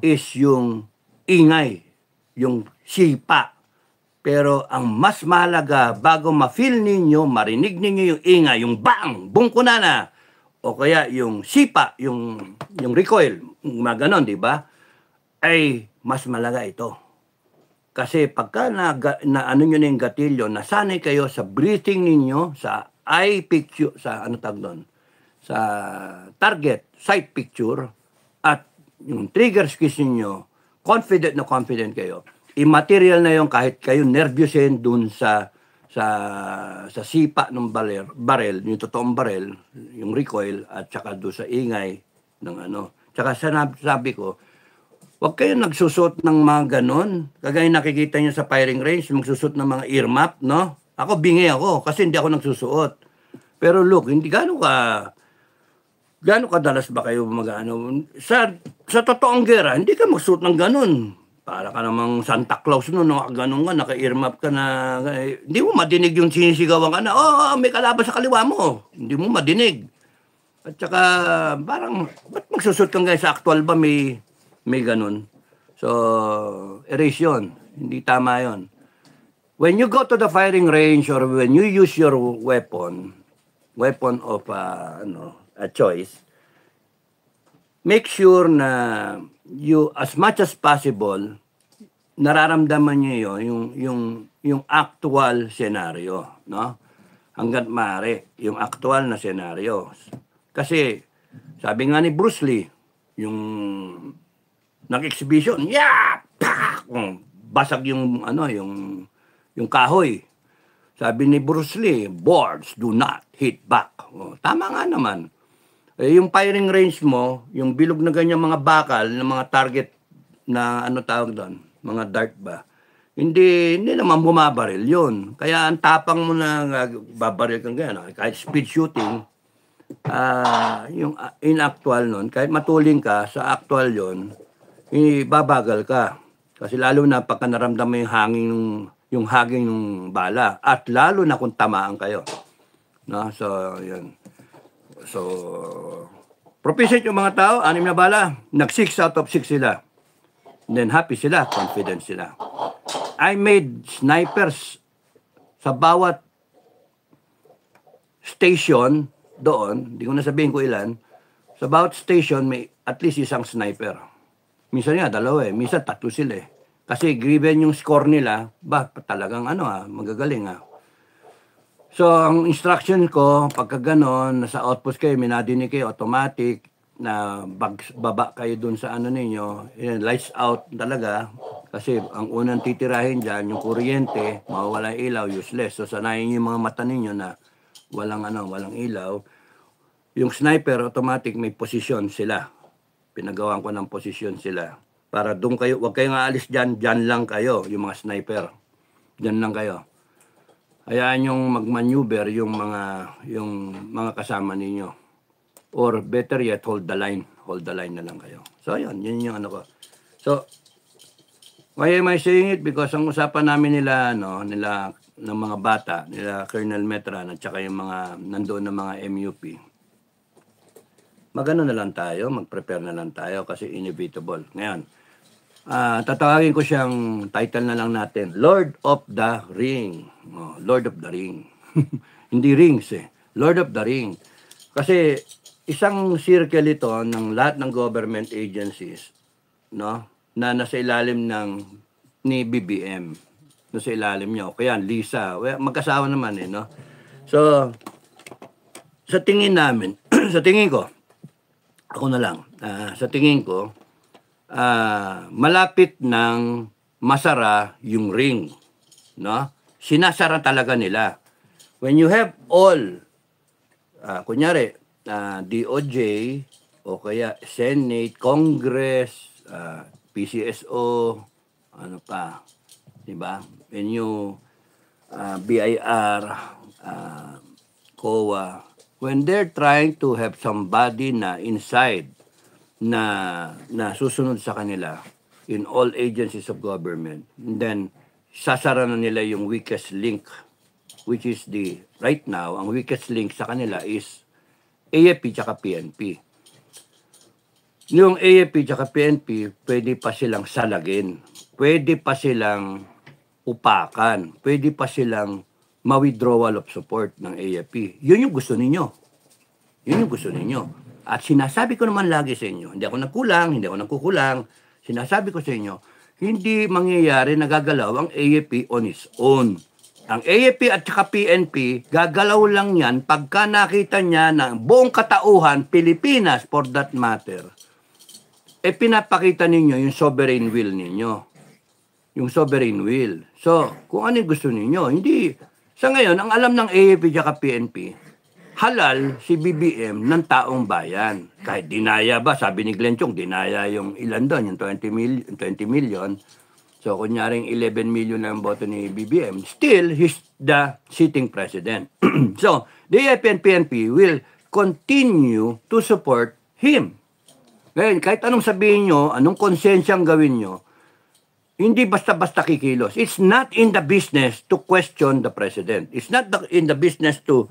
is yung ingay yung sipa. Pero ang mas malaga bago ma-feel ninyo, marinig ninyo yung inga, yung bang, na. o kaya yung sipa, yung, yung recoil, mga ganon, di ba? Ay mas malaga ito. Kasi pagka na, na ano nyo na yung gatilyo, nasanay kayo sa breathing ninyo, sa eye picture, sa ano tag doon, sa target, sight picture, at yung trigger squeeze ninyo, confident na confident kayo. Immaterial na 'yon kahit kayo nervyusin dun sa sa sa sipa ng barrel, barel, yung totoong barrel, yung recoil at saka do sa ingay ng ano. Tsaka sinabi, sabi ko, wag kayo nagsusot ng mga ganon. Kagaya nakikita niyo sa firing range, magsusot ng mga earmap, no? Ako bingi ako kasi hindi ako nagsusuot. Pero look, hindi gano'n ka Gaano kadalas ba kayo magano? ano Sa, sa totoong gera, hindi ka magsuot ng ganun. Para ka namang Santa Claus no, no ganun ka, naka-earmap ka na, eh, hindi mo madinig yung sinisigawan ka na, oh, oh, may kalaban sa kaliwa mo. Hindi mo madinig. At saka, parang, ba't magsusot kang guys sa actual ba may, may ganun? So, erase yun. Hindi tama yon. When you go to the firing range or when you use your weapon, weapon of, uh, ano, a choice, make sure na you as much as possible nararamdaman niyo yon yung yung yung actual scenario, no? Hangga't maaari, yung actual na scenario. Kasi sabi nga ni Bruce Lee, yung nag-exhibition, yeah! Pak! Basag yung ano, yung yung kahoy. Sabi ni Bruce Lee, boards do not hit back. O, oh, tama nga naman eh, yung firing range mo, yung bilog na ganyan mga bakal ng mga target na ano tawag doon, mga dart ba, hindi, hindi naman bumabaril yun. Kaya ang tapang mo na babaril kang ganyan, ah, kahit speed shooting, uh, yung ah, in actual nun, kahit matuling ka sa actual yun, babagal ka. Kasi lalo na pagka naramdam mo yung hangin yung, yung hangin yung bala at lalo na kung tamaan kayo. No? So, yun. So, proficient yung mga tao, anim na bala, nag-6 out of 6 sila. then happy sila, confident sila. I made snipers sa bawat station doon, hindi ko na sabihin ko ilan, sa bawat station may at least isang sniper. Minsan nga dalawa eh, minsan tatlo sila eh. Kasi given yung score nila, ba talagang ano ah, magagaling ah. So, ang instruction ko, pagka ganon, nasa outpost kayo, minadinig kayo, automatic, na bags, baba kayo dun sa ano ninyo, yun, lights out talaga. Kasi ang unang titirahin dyan, yung kuryente, mawawala ilaw, useless. So, sanayin yung mga mata ninyo na walang ano, walang ilaw. Yung sniper, automatic, may posisyon sila. Pinagawan ko ng posisyon sila. Para doon kayo, wag kayong aalis dyan, dyan lang kayo, yung mga sniper. Dyan lang kayo hayaan yung magmaneuver yung mga yung mga kasama ninyo or better yet hold the line hold the line na lang kayo so ayun yun yung ano ko so why am I saying it because ang usapan namin nila no nila ng mga bata nila Colonel Metra at saka yung mga nandoon ng mga MUP magano na lang tayo mag-prepare na lang tayo kasi inevitable ngayon Uh, tatawagin ko siyang title na lang natin, Lord of the Ring. Oh, Lord of the Ring. Hindi rings eh. Lord of the Ring. Kasi isang circle ito ng lahat ng government agencies no na nasa ilalim ng ni BBM nasa ilalim niya. Kaya Lisa, well, magkasawa naman eh no. So sa tingin namin, sa tingin ko ako na lang, uh, sa tingin ko uh, malapit ng masara yung ring. No? Sinasara talaga nila. When you have all, uh, kunyari, uh, ah, DOJ o kaya Senate, Congress, uh, PCSO, ano pa, di ba? When you, uh, BIR, uh, COA, when they're trying to have somebody na inside na, na susunod sa kanila in all agencies of government. And then, sasara na nila yung weakest link, which is the, right now, ang weakest link sa kanila is AFP tsaka PNP. Yung AFP tsaka PNP, pwede pa silang salagin. Pwede pa silang upakan. Pwede pa silang ma-withdrawal of support ng AFP. Yun yung gusto ninyo. Yun yung gusto ninyo. At sinasabi ko naman lagi sa inyo, hindi ako nagkulang, hindi ako nagkukulang, sinasabi ko sa inyo, hindi mangyayari na gagalaw ang AFP on its own. Ang AFP at saka PNP, gagalaw lang yan pagka nakita niya na buong katauhan, Pilipinas for that matter, eh pinapakita ninyo yung sovereign will ninyo. Yung sovereign will. So, kung ano gusto ninyo, hindi. Sa ngayon, ang alam ng AFP at PNP, halal si BBM ng taong bayan. Kahit dinaya ba, sabi ni Glenn Chong, dinaya yung ilan doon, yung 20, mil, 20 million. So, kunyaring 11 million na ang boto ni BBM. Still, he's the sitting president. so, the AFN-PNP e will continue to support him. Ngayon, kahit anong sabihin nyo, anong konsensya ang gawin nyo, hindi basta-basta kikilos. It's not in the business to question the president. It's not the, in the business to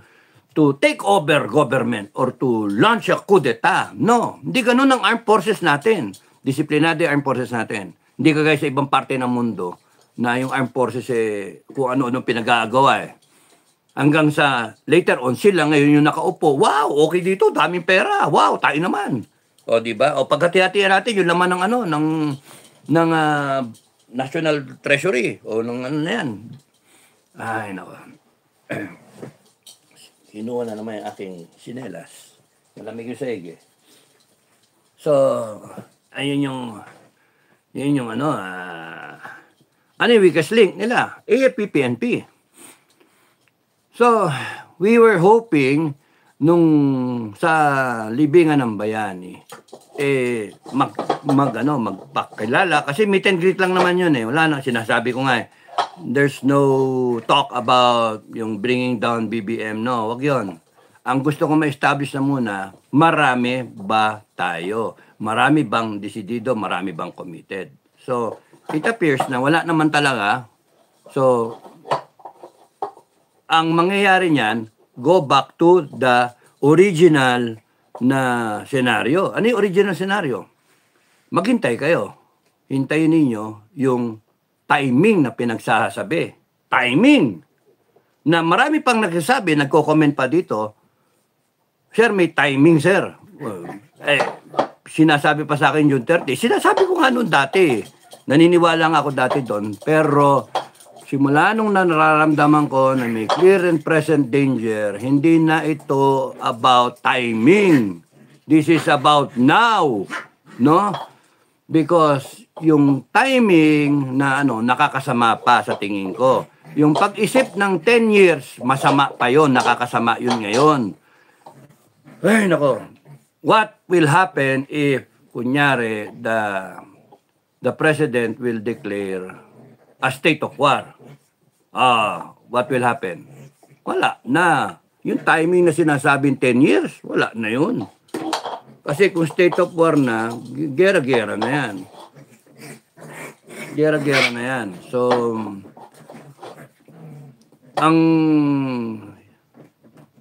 to take over government or to launch a coup d'etat. No, hindi ganun ang armed forces natin. Disiplinado yung armed forces natin. Hindi kagaya sa ibang parte ng mundo na yung armed forces eh, kung ano-ano pinagagawa eh. Hanggang sa later on sila ngayon yung nakaupo. Wow, okay dito, daming pera. Wow, tayo naman. O di ba? O paghati-hatian natin yung laman ng ano ng ng uh, National Treasury o ng ano na yan. Ay No. Kinuha na naman yung aking sinelas. Malamig yung saig So, ayun yung, yun yung ano, uh, ano yung weakest link nila? AFP-PNP. So, we were hoping nung sa libingan ng bayani, eh, mag, mag, ano, magpakilala. Kasi meet and greet lang naman yun eh. Wala na, sinasabi ko nga eh there's no talk about yung bringing down BBM. No, wag yon. Ang gusto ko ma-establish na muna, marami ba tayo? Marami bang desidido? Marami bang committed? So, it appears na wala naman talaga. So, ang mangyayari niyan, go back to the original na scenario. Ano yung original scenario? Maghintay kayo. Hintayin ninyo yung timing na pinagsasabi. Timing! Na marami pang nagsasabi, nagko-comment pa dito, Sir, may timing, sir. Eh, sinasabi pa sa akin yung 30. Sinasabi ko nga noon dati. Naniniwala nga ako dati doon. Pero simula nung nararamdaman ko na may clear and present danger, hindi na ito about timing. This is about now. No? Because yung timing na ano nakakasama pa sa tingin ko. Yung pag-isip ng 10 years, masama pa yon, nakakasama yun ngayon. Ay nako. What will happen if kunyari the the president will declare a state of war? Ah, what will happen? Wala na. Yung timing na sinasabing 10 years, wala na yun. Kasi kung state of war na, gera-gera na yan. Gera-gera na yan. So, ang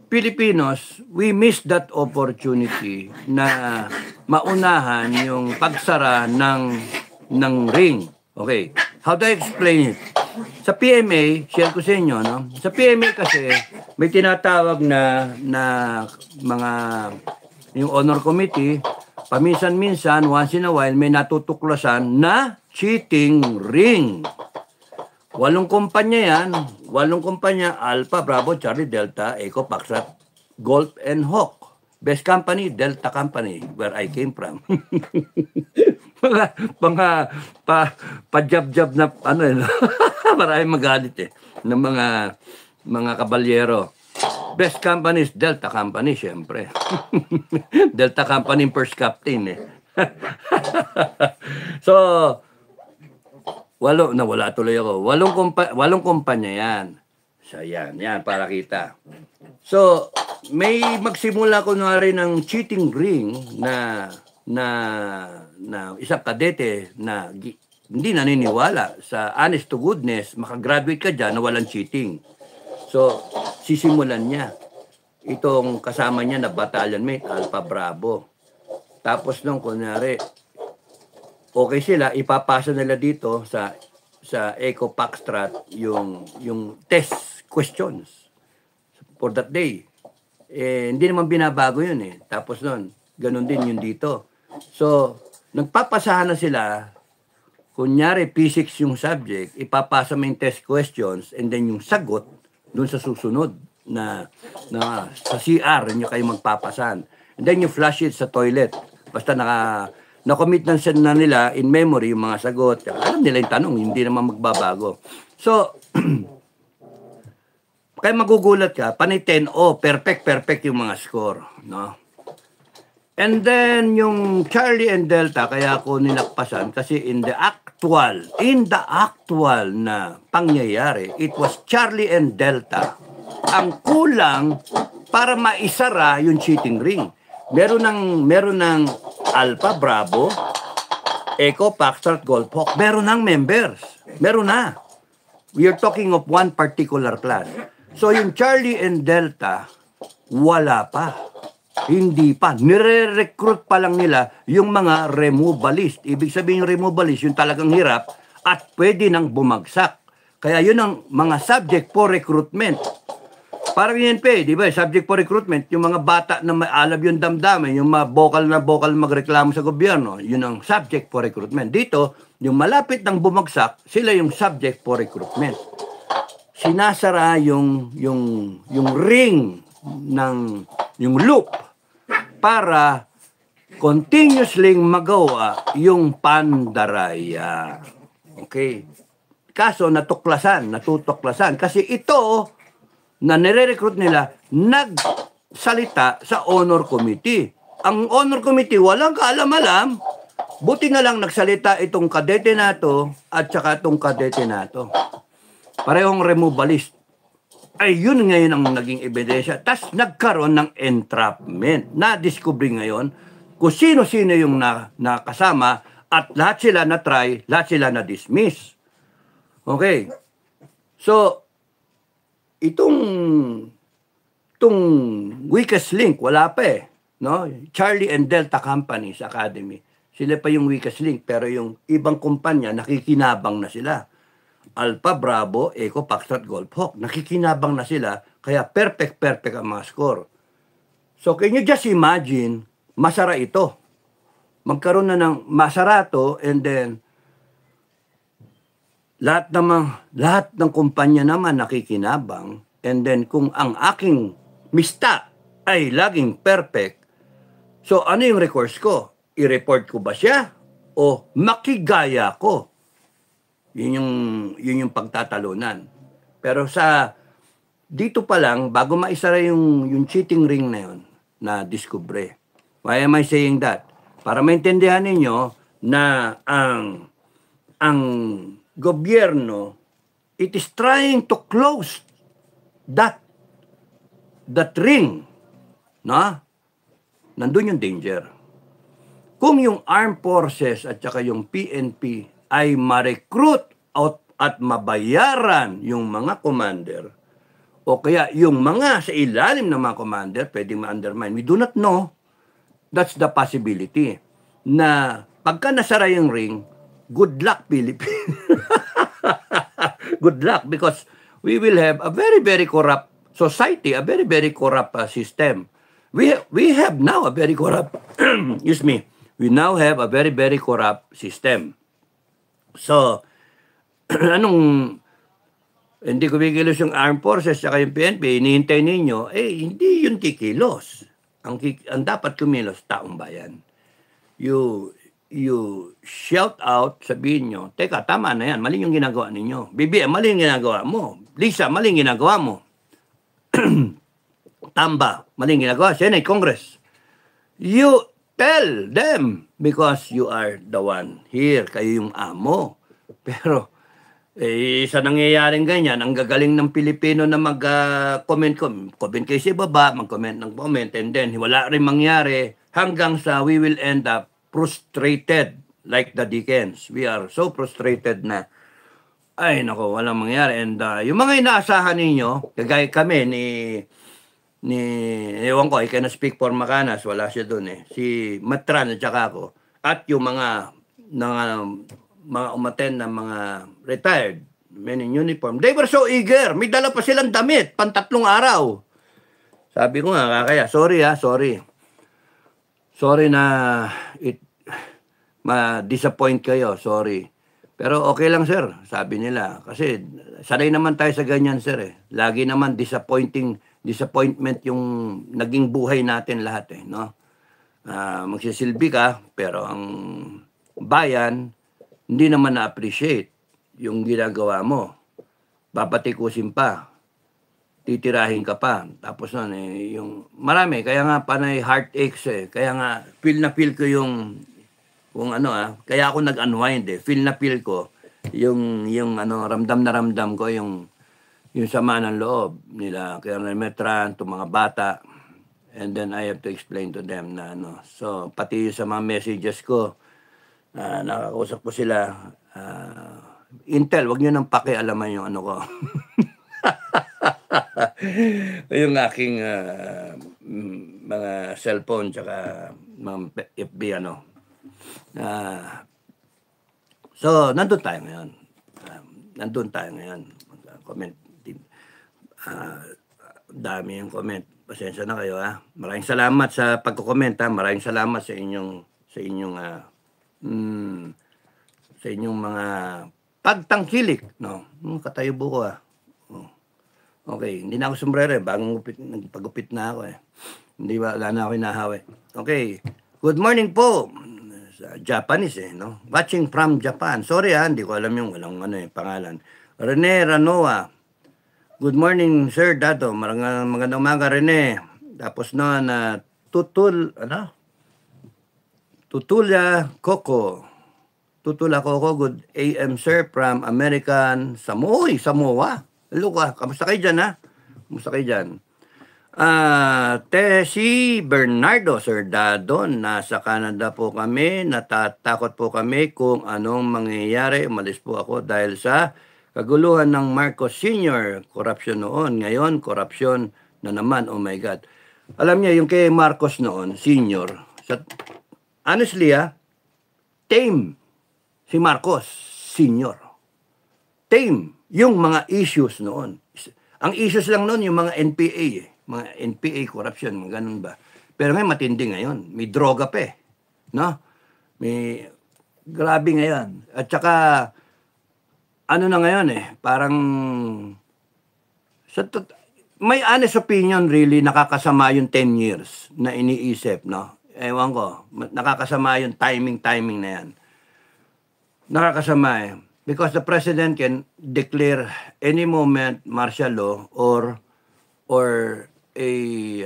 Pilipinos, we miss that opportunity na maunahan yung pagsara ng ng ring. Okay. How do I explain it? Sa PMA, share ko sa inyo, no? Sa PMA kasi, may tinatawag na, na mga, yung honor committee, paminsan-minsan, once in a while, may natutuklasan na cheating ring. Walong kumpanya yan. Walong kumpanya, Alpha, Bravo, Charlie, Delta, Eco, Paxat, Golf, and Hawk. Best company, Delta Company, where I came from. mga, mga pa, pa-jab-jab na, ano yun, eh, maraming magalit eh, ng mga, mga kabalyero. Best company is Delta Company, syempre. Delta Company, first captain eh. so, Walo, nawala tuloy ako. Walong, kumpa, walong kumpanya yan. So, yan. Yan, para kita. So, may magsimula kunwari ng cheating ring na na na isang kadete na hindi naniniwala sa honest to goodness, makagraduate ka dyan na walang cheating. So, sisimulan niya. Itong kasama niya na battalion mate, Alpha Bravo. Tapos nung kunyari, okay sila, ipapasa nila dito sa sa Eco Packstrat yung yung test questions for that day. Eh, hindi naman binabago yun eh. Tapos noon, ganun din yung dito. So, nagpapasahan na sila. Kunyari, physics yung subject, ipapasa mo yung test questions and then yung sagot dun sa susunod na, na sa CR nyo kayo magpapasan. And then you flush it sa toilet. Basta naka, na-commit na nila in memory yung mga sagot. Alam nila yung tanong, hindi naman magbabago. So, kaya magugulat ka, panay 10, oh, perfect, perfect yung mga score. No? And then, yung Charlie and Delta, kaya ako nilakpasan kasi in the actual, in the actual na pangyayari, it was Charlie and Delta ang kulang para maisara yung cheating ring. Meron ng, meron ng Alpha Bravo, Echo, Foxtrot, Golf Hawk. Meron ng members. Meron na. We are talking of one particular class. So yung Charlie and Delta, wala pa. Hindi pa. Nire-recruit pa lang nila yung mga removalist. Ibig sabihin yung removalist, yung talagang hirap at pwede nang bumagsak. Kaya yun ang mga subject for recruitment. Parang INP, eh, di ba? Subject for recruitment. Yung mga bata na may alab yung damdamin, yung mga vocal na vocal magreklamo sa gobyerno, yun ang subject for recruitment. Dito, yung malapit ng bumagsak, sila yung subject for recruitment. Sinasara yung, yung, yung ring ng yung loop para continuously magawa yung pandaraya. Okay? Kaso natuklasan, natutuklasan. Kasi ito, na nire-recruit nila nagsalita sa honor committee. Ang honor committee walang kaalam-alam. Buti na lang nagsalita itong kadete na to at saka itong kadete na to. Parehong removalist. Ay yun ngayon ang naging ebidensya. Tapos nagkaroon ng entrapment. na discover ngayon kung sino-sino yung na, nakasama at lahat sila na-try, lahat sila na-dismiss. Okay. So, itong itong weakest link wala pa eh no Charlie and Delta Companies Academy sila pa yung weakest link pero yung ibang kumpanya nakikinabang na sila Alpha Bravo Eco Foxtrot Golf Hawk nakikinabang na sila kaya perfect perfect ang mga score so can you just imagine masara ito magkaroon na ng masarato and then lahat naman, lahat ng kumpanya naman nakikinabang and then kung ang aking mista ay laging perfect, so ano yung recourse ko? I-report ko ba siya? O makigaya ko? Yun yung, yun yung pagtatalunan. Pero sa dito pa lang, bago maisara yung, yung cheating ring na yun, na diskubre. Why am I saying that? Para maintindihan ninyo na ang ang gobyerno, it is trying to close that that ring na nandun yung danger. Kung yung armed forces at saka yung PNP ay ma-recruit out at mabayaran yung mga commander o kaya yung mga sa ilalim ng mga commander pwedeng ma-undermine. We do not know. That's the possibility na pagka nasara yung ring, good luck Philippines. good luck because we will have a very, very corrupt society, a very, very corrupt uh, system. We, ha- we have now a very corrupt, excuse me, we now have a very, very corrupt system. So, anong, hindi kumikilos yung armed forces at yung PNP, hinihintay ninyo, eh, hindi yun kikilos. Ang, ang dapat kumilos, taong bayan. You, you shout out, sabihin nyo, teka, tama na yan, mali yung ginagawa ninyo. Bibi, mali yung ginagawa mo. Lisa, mali yung ginagawa mo. Tamba, mali yung ginagawa. Senate, Congress. You tell them because you are the one here. Kayo yung amo. Pero, eh, sa nangyayaring ganyan, ang gagaling ng Pilipino na mag-comment, uh, comment, comment kayo sa baba, mag-comment ng comment, and then wala rin mangyari hanggang sa we will end up frustrated like the Dickens. We are so frustrated na ay nako, walang mangyari. And uh, yung mga inaasahan ninyo, kagaya kami ni ni ewan ko, I cannot speak for Macanas, wala siya doon eh. Si Matran at saka ako. At yung mga mga mga umaten na mga retired men in uniform. They were so eager. May dala pa silang damit pantatlong araw. Sabi ko nga, kaya sorry ha, ah, sorry. Sorry na it ma-disappoint kayo, sorry. Pero okay lang sir, sabi nila. Kasi sanay naman tayo sa ganyan sir eh. Lagi naman disappointing, disappointment yung naging buhay natin lahat eh. No? Uh, magsisilbi ka, pero ang bayan, hindi naman na-appreciate yung ginagawa mo. Papatikusin pa. Titirahin ka pa. Tapos nun eh, yung marami. Kaya nga panay heartaches eh. Kaya nga, feel na feel ko yung kung ano ah, kaya ako nag-unwind eh. Feel na feel ko yung yung ano ramdam na ramdam ko yung yung sama ng loob nila Colonel Metran to mga bata and then I have to explain to them na ano so pati sa mga messages ko uh, ah, nakakausap ko sila uh, Intel wag niyo nang pakialaman yung ano ko yung aking uh, mga cellphone tsaka mga FB ano Uh, so, nandun tayo ngayon. Um, nandun tayo ngayon. Comment. Uh, ah, dami yung comment. Pasensya na kayo ha. Ah. Maraming salamat sa pagko-comment ha. Maraming salamat sa inyong sa inyong uh, mm, sa inyong mga pagtangkilik, no? Hmm, katayo buko ah. Oh. Okay, hindi na ako sombrero eh. Bagong upit, nagpagupit na ako eh. Hindi ba, wala na ako hinahawi. Eh. Okay, good morning po. Japanese eh, no? Watching from Japan. Sorry ah, hindi ko alam yung walang ano eh, pangalan. Rene Ranoa. Good morning, Sir Dato. Magandang, magandang umaga, Rene. Tapos na na uh, tutul, ano? Tutula Coco. Tutula Coco, good AM, sir, from American Samoa. Samoa. Hello ka. Kamusta kayo dyan, ha? Ah? Kamusta kayo dyan? Ah, Tessie Bernardo, Sir Dadon, nasa Canada po kami. Natatakot po kami kung anong mangyayari. Umalis po ako dahil sa kaguluhan ng Marcos Sr. corruption noon. Ngayon, corruption na naman. Oh my God. Alam niya, yung kay Marcos noon, senior, sa, honestly ah, tame si Marcos, senior. Tame yung mga issues noon. Ang issues lang noon, yung mga NPA eh mga NPA, corruption, ganun ba. Pero ngayon matindi ngayon. May droga pa eh. No? May grabe ngayon. At saka ano na ngayon eh, parang sa tot- may honest opinion really nakakasama yung 10 years na iniisip, no? Ewan ko, nakakasama yung timing-timing na yan. Nakakasama eh. Because the president can declare any moment martial law or or a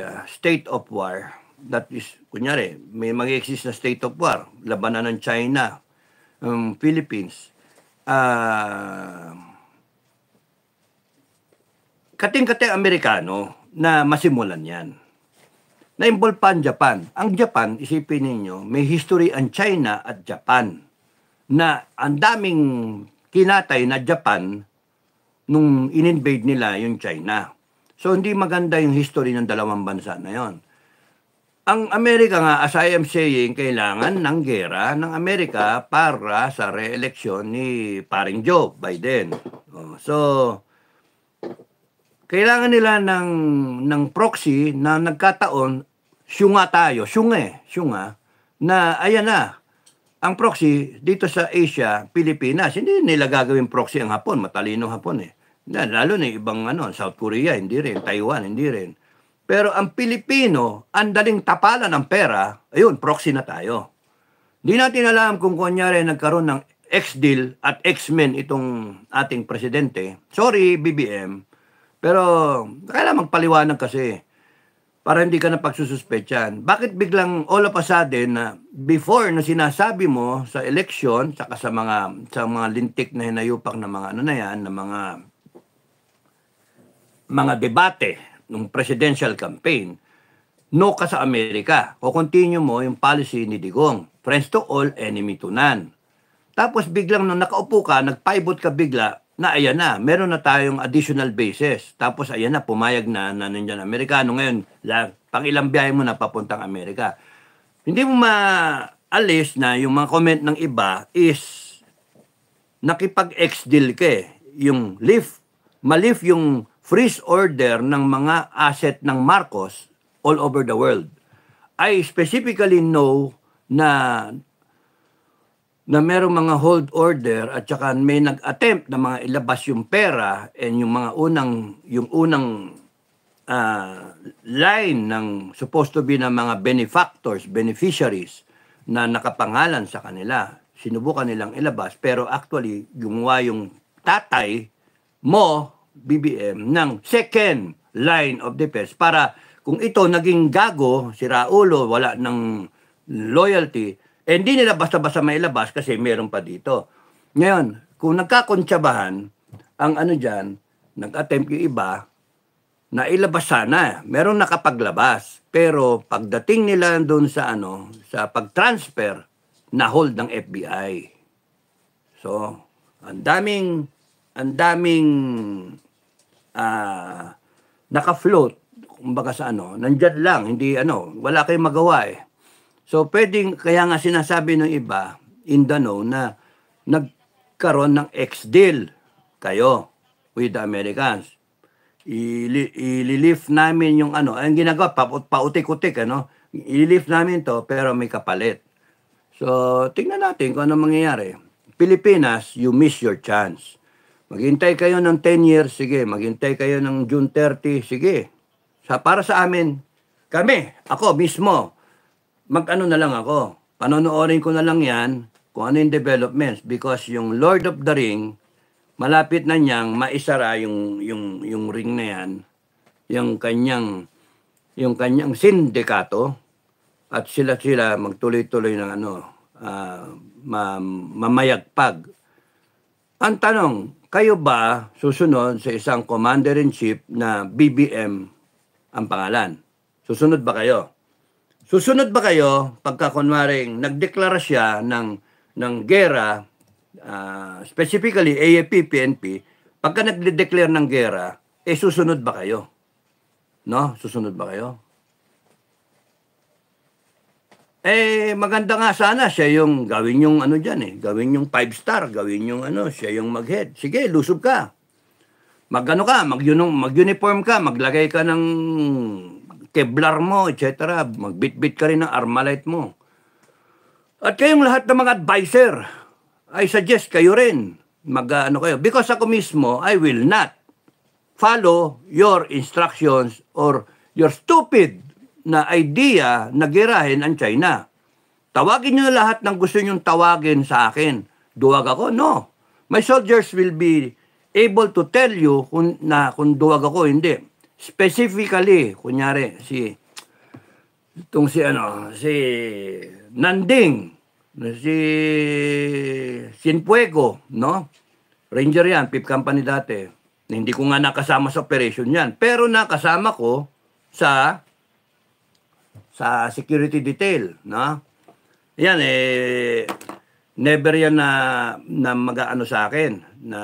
uh, state of war that is, kunyari, may mag-exist na state of war, labanan ng China, ng Philippines, uh, kating-kate Amerikano na masimulan yan. Na-involve pa ang Japan. Ang Japan, isipin ninyo, may history ang China at Japan na ang daming kinatay na Japan nung in-invade nila yung China. So hindi maganda yung history ng dalawang bansa na yon. Ang Amerika nga, as I am saying, kailangan ng gera ng Amerika para sa re-election ni paring Joe Biden. Oh, so, kailangan nila ng, ng proxy na nagkataon, syunga tayo, syunga, syunga, na ayan na, ang proxy dito sa Asia, Pilipinas, hindi nila gagawin proxy ang Hapon, matalino Hapon eh. Na, Lalo na ibang ano, South Korea, hindi rin. Taiwan, hindi rin. Pero ang Pilipino, ang daling tapalan ng pera, ayun, proxy na tayo. Hindi natin alam kung kunyari nagkaroon ng ex deal at X-men itong ating presidente. Sorry, BBM. Pero kailangan magpaliwanag kasi para hindi ka na pagsususpechan. Bakit biglang all of a sudden na uh, before na sinasabi mo sa election saka sa mga sa mga lintik na hinayupak ng mga ano na yan, ng mga mga debate ng presidential campaign, no ka sa Amerika. O continue mo yung policy ni Digong. Friends to all, enemy to none. Tapos biglang nung nakaupo ka, nagpivot ka bigla, na ayan na, meron na tayong additional bases. Tapos ayan na, pumayag na, na nandiyan Amerikano. Ngayon, la, pang ilang biyahe mo na papuntang Amerika. Hindi mo maalis na yung mga comment ng iba is nakipag-ex deal ka eh. Yung lift, malif yung freeze order ng mga asset ng Marcos all over the world. I specifically know na na merong mga hold order at saka may nag-attempt na mga ilabas yung pera and yung mga unang yung unang uh, line ng supposed to be na mga benefactors, beneficiaries na nakapangalan sa kanila. Sinubukan nilang ilabas pero actually gumawa yung tatay mo BBM ng second line of defense para kung ito naging gago, si Raulo, wala ng loyalty, eh, hindi eh, nila basta-basta mailabas kasi meron pa dito. Ngayon, kung nagkakontsabahan, ang ano diyan, nag-attempt yung iba, na ilabas sana. Meron nakapaglabas. Pero pagdating nila doon sa ano, sa pag-transfer, na-hold ng FBI. So, ang daming, ang daming uh, naka-float, kumbaga sa ano, nandyan lang, hindi ano, wala kayong magawa eh. So pwedeng, kaya nga sinasabi ng iba, in the know, na nagkaroon ng ex-deal kayo with the Americans. Ili- ililift namin yung ano, ang ginagawa, pa- pautik-utik, ano, ililift namin to pero may kapalit. So, tingnan natin kung ano mangyayari. Pilipinas, you miss your chance. Maghintay kayo ng 10 years, sige. Maghintay kayo ng June 30, sige. Sa, para sa amin, kami, ako mismo, mag-ano na lang ako. Panonoorin ko na lang yan kung ano yung developments because yung Lord of the Ring, malapit na niyang maisara yung, yung, yung ring na yan, yung kanyang, yung kanyang sindikato at sila-sila magtuloy-tuloy ng ano, uh, ma mamayagpag. Ang tanong, kayo ba susunod sa isang commander-in-chief na BBM ang pangalan? Susunod ba kayo? Susunod ba kayo pagka kunwaring nagdeklara siya ng, ng gera, uh, specifically AFP, PNP, pagka nagde-declare ng gera, eh susunod ba kayo? No? Susunod ba kayo? Eh, maganda nga sana siya yung gawin yung ano dyan eh. Gawin yung five star, gawin yung ano, siya yung mag-head. Sige, lusob ka. Magano ka, mag-uniform mag, uniform ka, maglagay ka ng Kevlar mo, etc. Magbitbit ka rin ng Armalite mo. At kayong lahat ng mga advisor, I suggest kayo rin mag-ano kayo. Because ako mismo, I will not follow your instructions or your stupid na idea na girahin ang China. Tawagin nyo lahat ng gusto nyong tawagin sa akin. Duwag ako? No. My soldiers will be able to tell you kung, na kung duwag ako hindi. Specifically, kunyari, si itong si ano, si Nanding, si Sinpuego, no? Ranger yan, PIP company dati. Hindi ko nga nakasama sa operation yan. Pero nakasama ko sa sa security detail, no? Yan eh never yan na na mag-aano sa akin na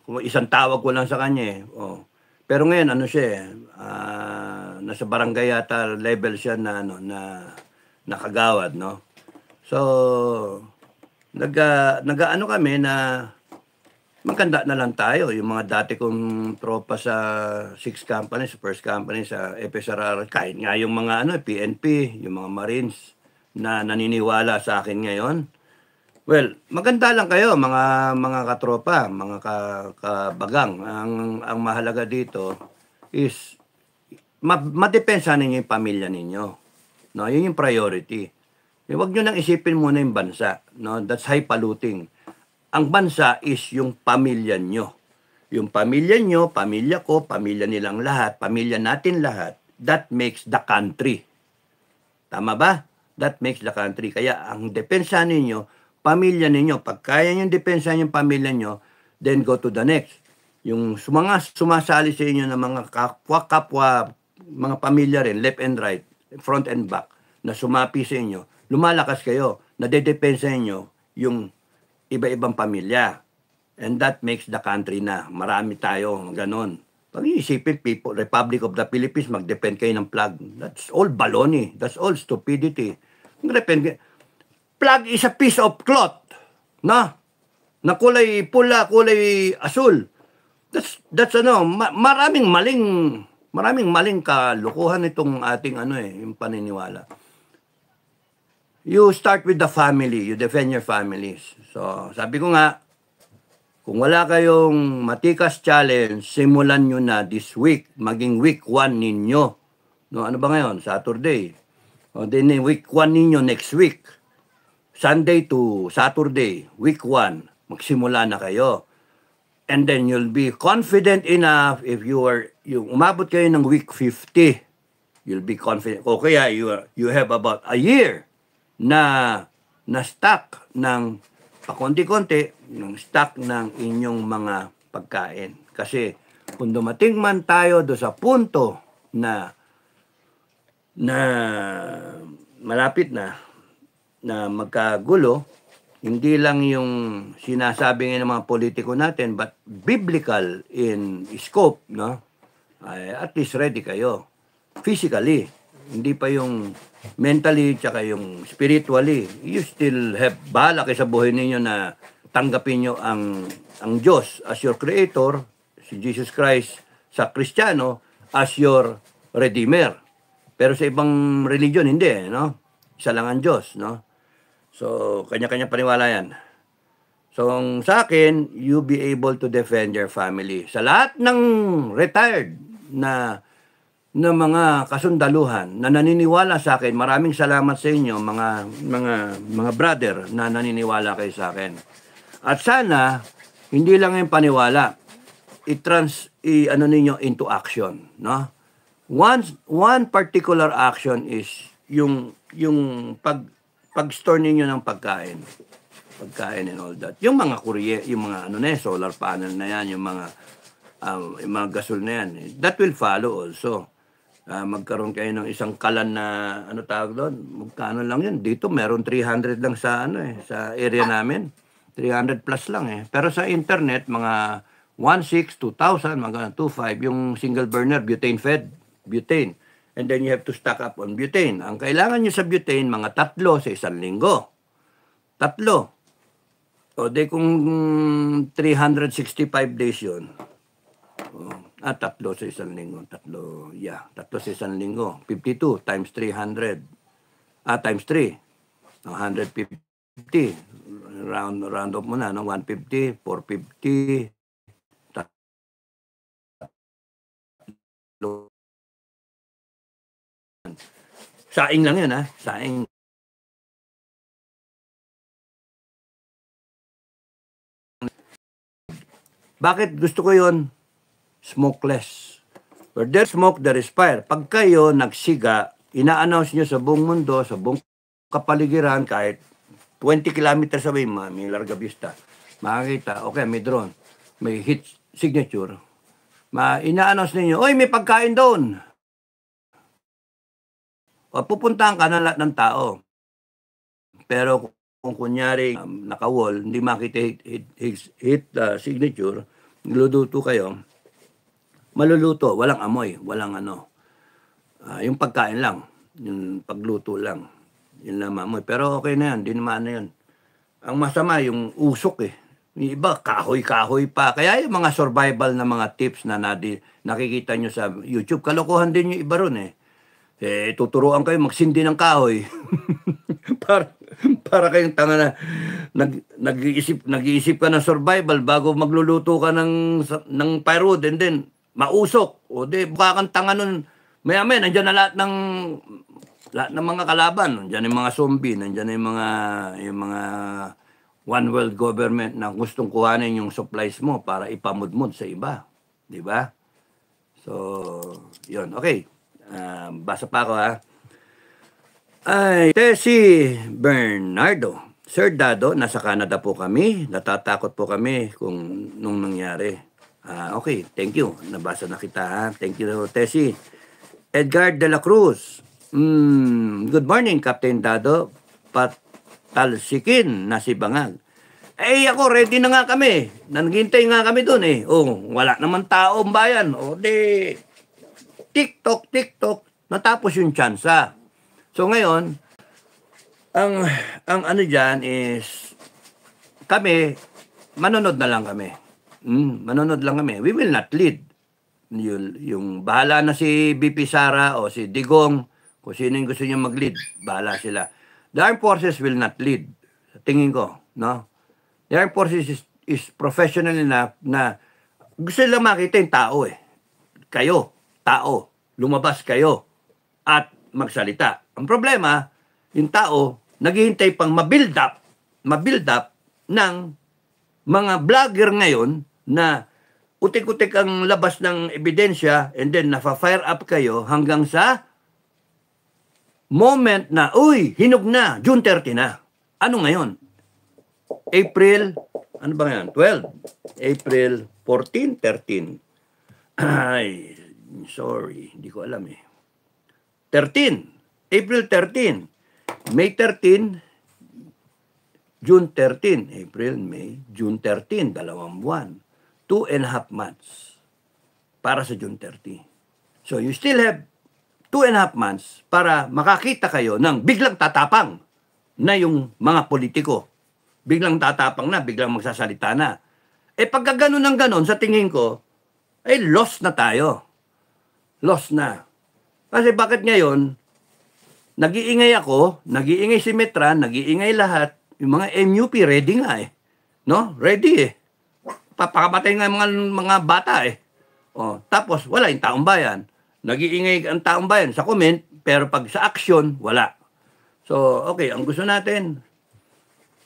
kung isang tawag ko lang sa kanya eh. Oh. Pero ngayon ano siya eh, uh, nasa barangay yata level siya na ano na nakagawad, no? So nag uh, nag-aano kami na magkanda na lang tayo. Yung mga dati kong tropa sa six companies, first company sa FSRR, kahit nga yung mga ano, PNP, yung mga Marines na naniniwala sa akin ngayon. Well, maganda lang kayo mga mga katropa, mga ka, kabagang. Ang ang mahalaga dito is ma, madepensa ninyo yung pamilya ninyo. No, yun yung priority. Eh, wag niyo nang isipin muna yung bansa, no? That's high polluting ang bansa is yung pamilya nyo. Yung pamilya nyo, pamilya ko, pamilya nilang lahat, pamilya natin lahat, that makes the country. Tama ba? That makes the country. Kaya ang depensa ninyo, pamilya ninyo, pag kaya yung depensa yung pamilya nyo, then go to the next. Yung mga sumasali sa inyo ng mga kapwa-kapwa, mga pamilya rin, left and right, front and back, na sumapi sa inyo, lumalakas kayo, nadedepensa inyo yung iba-ibang pamilya. And that makes the country na. Marami tayo, ganun. Pag iisipin, people, Republic of the Philippines, mag-depend kayo ng plug. That's all baloney. That's all stupidity. Mag-depend Plug is a piece of cloth. Na? Na kulay pula, kulay asul. That's, that's ano, ma- maraming maling, maraming maling kalukuhan itong ating ano eh, yung paniniwala you start with the family. You defend your families. So, sabi ko nga, kung wala kayong matikas challenge, simulan nyo na this week. Maging week 1 ninyo. No, ano ba ngayon? Saturday. O, then eh, week 1 ninyo next week. Sunday to Saturday, week 1, magsimula na kayo. And then you'll be confident enough if you are, yung umabot kayo ng week 50, you'll be confident. O kaya you, are, you have about a year na na stock ng pakonti-konti ng stock ng inyong mga pagkain. Kasi kung dumating man tayo do sa punto na na malapit na na magkagulo, hindi lang yung sinasabi ng mga politiko natin but biblical in scope, no? Ay, at least ready kayo physically hindi pa yung mentally tsaka yung spiritually. You still have bala sa buhay ninyo na tanggapin nyo ang, ang Diyos as your Creator, si Jesus Christ sa Kristiyano, as your Redeemer. Pero sa ibang religion, hindi, no? Isa lang ang Diyos, no? So, kanya-kanya paniwala yan. So, sa akin, you be able to defend your family. Sa lahat ng retired na ng mga kasundaluhan na naniniwala sa akin. Maraming salamat sa inyo mga mga mga brother na naniniwala kayo sa akin. At sana hindi lang yung paniwala, i-trans i ano ninyo into action, no? Once, one particular action is yung yung pag pag-store ninyo ng pagkain. Pagkain and all that. Yung mga kurye, yung mga ano na solar panel na yan, yung mga um, yung mga gasol na yan. That will follow also uh, magkaroon kayo ng isang kalan na ano tawag doon, magkano lang yun. Dito meron 300 lang sa ano eh, sa area namin. 300 plus lang eh. Pero sa internet, mga 1.6, 2,000, mga 2.5, yung single burner, butane fed, butane. And then you have to stock up on butane. Ang kailangan nyo sa butane, mga tatlo sa isang linggo. Tatlo. O de kung 365 days yun. Oh. Ah, tatlo sa isang linggo. Tatlo, yeah. Tatlo sa isang linggo. 52 times 300. Ah, times 3. 150. Round, round up muna. No? 150, 450, Saing lang yan, ha? Ah. Saing. Bakit gusto ko yon? smokeless. Where there's smoke, there is fire. Pag kayo nagsiga, ina-announce nyo sa buong mundo, sa buong kapaligiran, kahit 20 kilometers away, may larga vista. Makakita, okay, may drone, may heat signature. Ma, ina-announce ninyo, oy, may pagkain doon. O, pupuntahan ka na lahat ng tao. Pero kung kunyari um, naka-wall, hindi makita hit, hit, hit, hit uh, signature, niluduto kayo, maluluto, walang amoy, walang ano. Uh, yung pagkain lang, yung pagluto lang, yun lang amoy. Pero okay na yan, di naman na ano yun. Ang masama, yung usok eh. Yung iba, kahoy-kahoy pa. Kaya yung mga survival na mga tips na nadi, nakikita nyo sa YouTube, kalokohan din yung iba ron eh. Eh, tuturuan kayo magsindi ng kahoy. para, para kayong tanga na nag, nag-iisip, nag-iisip ka ng survival bago magluluto ka ng, ng pyro and then mausok. O di, baka kang tanga nun. Maya maya, nandiyan na lahat ng lahat ng mga kalaban. Nandiyan yung mga zombie, nandiyan yung mga, yung mga one world government na gustong kuhanin yung supplies mo para ipamudmud sa iba. Di ba? So, yun. Okay. Uh, basa pa ako ha. Ay, Tessie Bernardo. Sir Dado, nasa Canada po kami. Natatakot po kami kung nung nangyari. Ah, okay, thank you. Nabasa na kita ha. Thank you, Tessie. Edgar De La Cruz. Mm, good morning, Captain Dado. Patalsikin na si Bangag. Eh ako, ready na nga kami. Nanghintay nga kami doon eh. Oh, wala naman tao ang bayan. O oh, di, TikTok, TikTok, natapos yung chance So ngayon, ang ang ano diyan is kami manonood na lang kami. Mm, manonood lang kami. We will not lead. Yung, yung bahala na si BP Sara o si Digong, kung sino yung gusto niya mag-lead, bahala sila. The armed forces will not lead. Tingin ko, no? The armed forces is, is professional enough na gusto lang makita yung tao eh. Kayo, tao. Lumabas kayo at magsalita. Ang problema, yung tao, naghihintay pang mabuild up, mabuild up ng mga vlogger ngayon na utik-utik ang labas ng ebidensya and then nafa-fire up kayo hanggang sa moment na, uy, hinog na, June 30 na. Ano ngayon? April, ano ba ngayon? 12. April 14, 13. Ay, sorry, hindi ko alam eh. 13. April 13. May 13. June 13. April, May, June 13. Dalawang buwan two and a half months para sa June 30. So you still have two and a half months para makakita kayo ng biglang tatapang na yung mga politiko. Biglang tatapang na, biglang magsasalita na. Eh pagka ganun ng ganun, sa tingin ko, eh lost na tayo. Lost na. Kasi bakit ngayon, nag-iingay ako, nag-iingay si Metran, nag-iingay lahat, yung mga MUP ready nga eh. No? Ready eh papakabatay nga mga, mga bata eh. Oh, tapos wala yung taong bayan. Nagiingay ang taong bayan sa comment, pero pag sa action, wala. So, okay, ang gusto natin,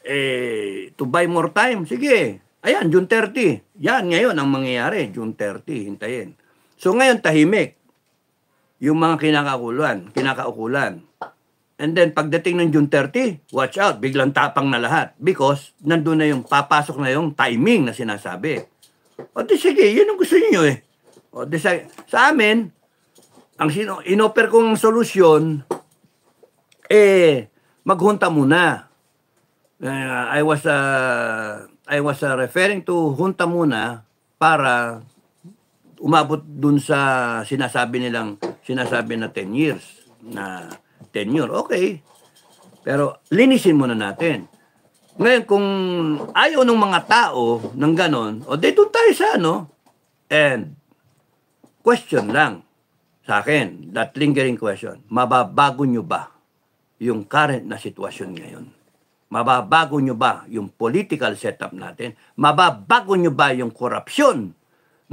eh, to buy more time, sige. Ayan, June 30. Yan, ngayon ang mangyayari, June 30, hintayin. So ngayon, tahimik. Yung mga kinakakuluan, kinakaukulan. And then pagdating ng June 30, watch out, biglang tapang na lahat because nandun na yung papasok na yung timing na sinasabi. O di sige, yun ang gusto niyo eh. O di sa, sa amin, ang sino, inoper kong solusyon, eh, maghunta muna. Uh, I was uh, I was uh, referring to hunta muna para umabot dun sa sinasabi nilang sinasabi na 10 years na tenure, okay. Pero linisin muna natin. Ngayon, kung ayaw ng mga tao ng ganon, o dito tayo sa ano, and question lang sa akin, that lingering question, mababago nyo ba yung current na sitwasyon ngayon? Mababago nyo ba yung political setup natin? Mababago nyo ba yung korupsyon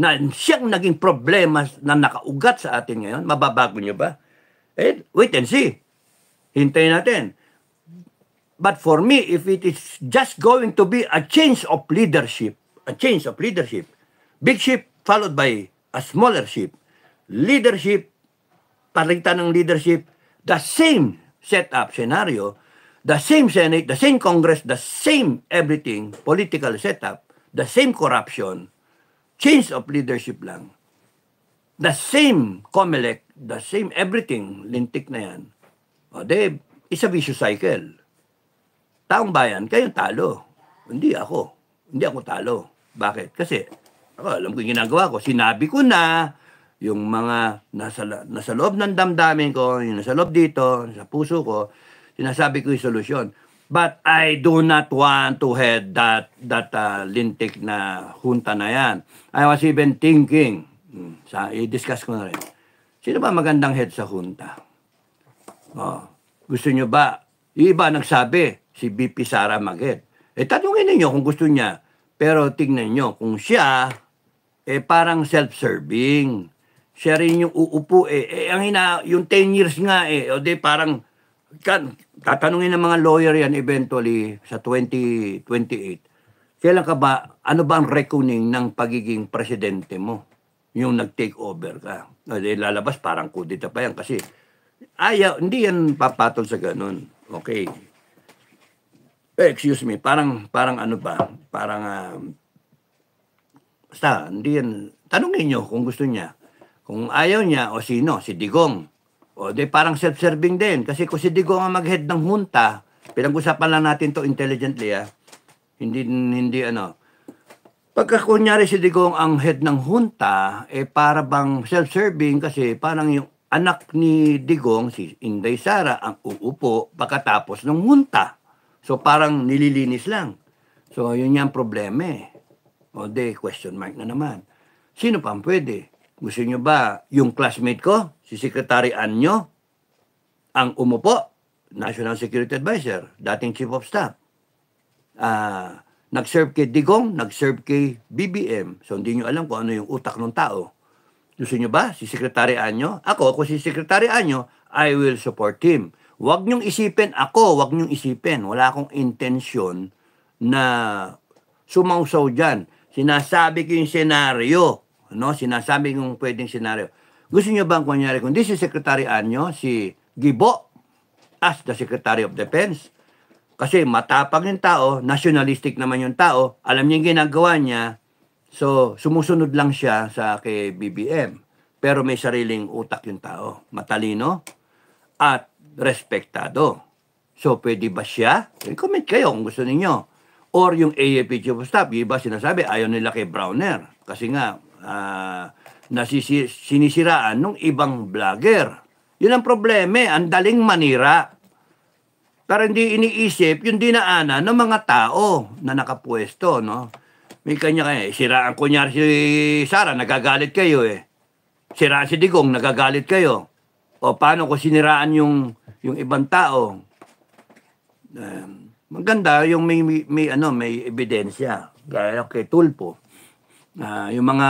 na siyang naging problema na nakaugat sa atin ngayon? Mababago nyo ba? Eh, wait and see. Hintayin natin. But for me, if it is just going to be a change of leadership, a change of leadership, big ship followed by a smaller ship, leadership, palitan ng leadership, the same setup scenario, the same Senate, the same Congress, the same everything, political setup, the same corruption, change of leadership lang. The same COMELEC, the same everything, lintik na yan. O, de, it's a vicious cycle. Taong bayan, kayo talo. Hindi ako. Hindi ako talo. Bakit? Kasi, ako, alam ko yung ginagawa ko. Sinabi ko na, yung mga nasa, nasa loob ng damdamin ko, yung nasa loob dito, sa puso ko, sinasabi ko yung solusyon. But I do not want to head that that uh, lintik na junta na yan. I was even thinking, hmm, sa, i-discuss ko na rin, sino ba magandang head sa junta? Oh. Gusto nyo ba? Yung iba nagsabi, si BP Sara Maget. Eh tanungin ninyo kung gusto niya. Pero tingnan nyo, kung siya, eh parang self-serving. Siya rin yung uupo eh. eh ang hina, yung 10 years nga eh. O di parang, kan, tatanungin ng mga lawyer yan eventually sa 2028. Kailan ka ba, ano ba ang reckoning ng pagiging presidente mo? Yung nag-take over ka. O di lalabas parang kudita pa yan kasi Ayaw, ah, hindi yan papatol sa ganun. Okay. Eh, excuse me, parang, parang ano ba? Parang, uh, basta, hindi yan. Tanungin nyo kung gusto niya. Kung ayaw niya, o sino? Si Digong. O di parang self-serving din. Kasi kung si Digong ang mag-head ng junta, pinag-usapan lang natin to intelligently ah. Hindi, hindi ano. Pagka kunyari si Digong ang head ng junta, eh para bang self-serving kasi parang yung anak ni Digong, si Inday Sara, ang uupo pagkatapos ng munta. So parang nililinis lang. So yun yung problema eh. O de, question mark na naman. Sino pa ang pwede? Gusto nyo ba yung classmate ko, si Secretary Anyo, ang umupo, National Security Advisor, dating Chief of Staff? Uh, nag-serve kay Digong, nag-serve kay BBM. So hindi niyo alam kung ano yung utak ng tao. Gusto nyo ba si Secretary Anyo? Ako, ako si Secretary Anyo, I will support him. Huwag nyong isipin ako, huwag nyong isipin. Wala akong intensyon na sumausaw dyan. Sinasabi ko yung senaryo. No? Sinasabi ko yung pwedeng senaryo. Gusto nyo ba ang kunyari? Kung si Secretary Anyo, si Gibo, as the Secretary of Defense, kasi matapang yung tao, nationalistic naman yung tao, alam niya yung ginagawa niya, So, sumusunod lang siya sa kay BBM. Pero may sariling utak yung tao. Matalino at respektado. So, pwede ba siya? I-comment kayo kung gusto ninyo. Or yung AFP Chief of Staff, yung iba sinasabi, ayaw nila kay Browner. Kasi nga, uh, nasisi- sinisiraan ng ibang vlogger. Yun ang problema eh. Ang daling manira. Pero hindi iniisip yung dinaanan ng mga tao na nakapwesto, no? May kanya kanya. Eh. Siraan kunyari si Sara, nagagalit kayo eh. Siraan si Digong, nagagalit kayo. O paano ko siniraan yung, yung ibang tao? Um, maganda yung may, may, may, ano, may ebidensya. Gaya kay Tulpo. Uh, yung mga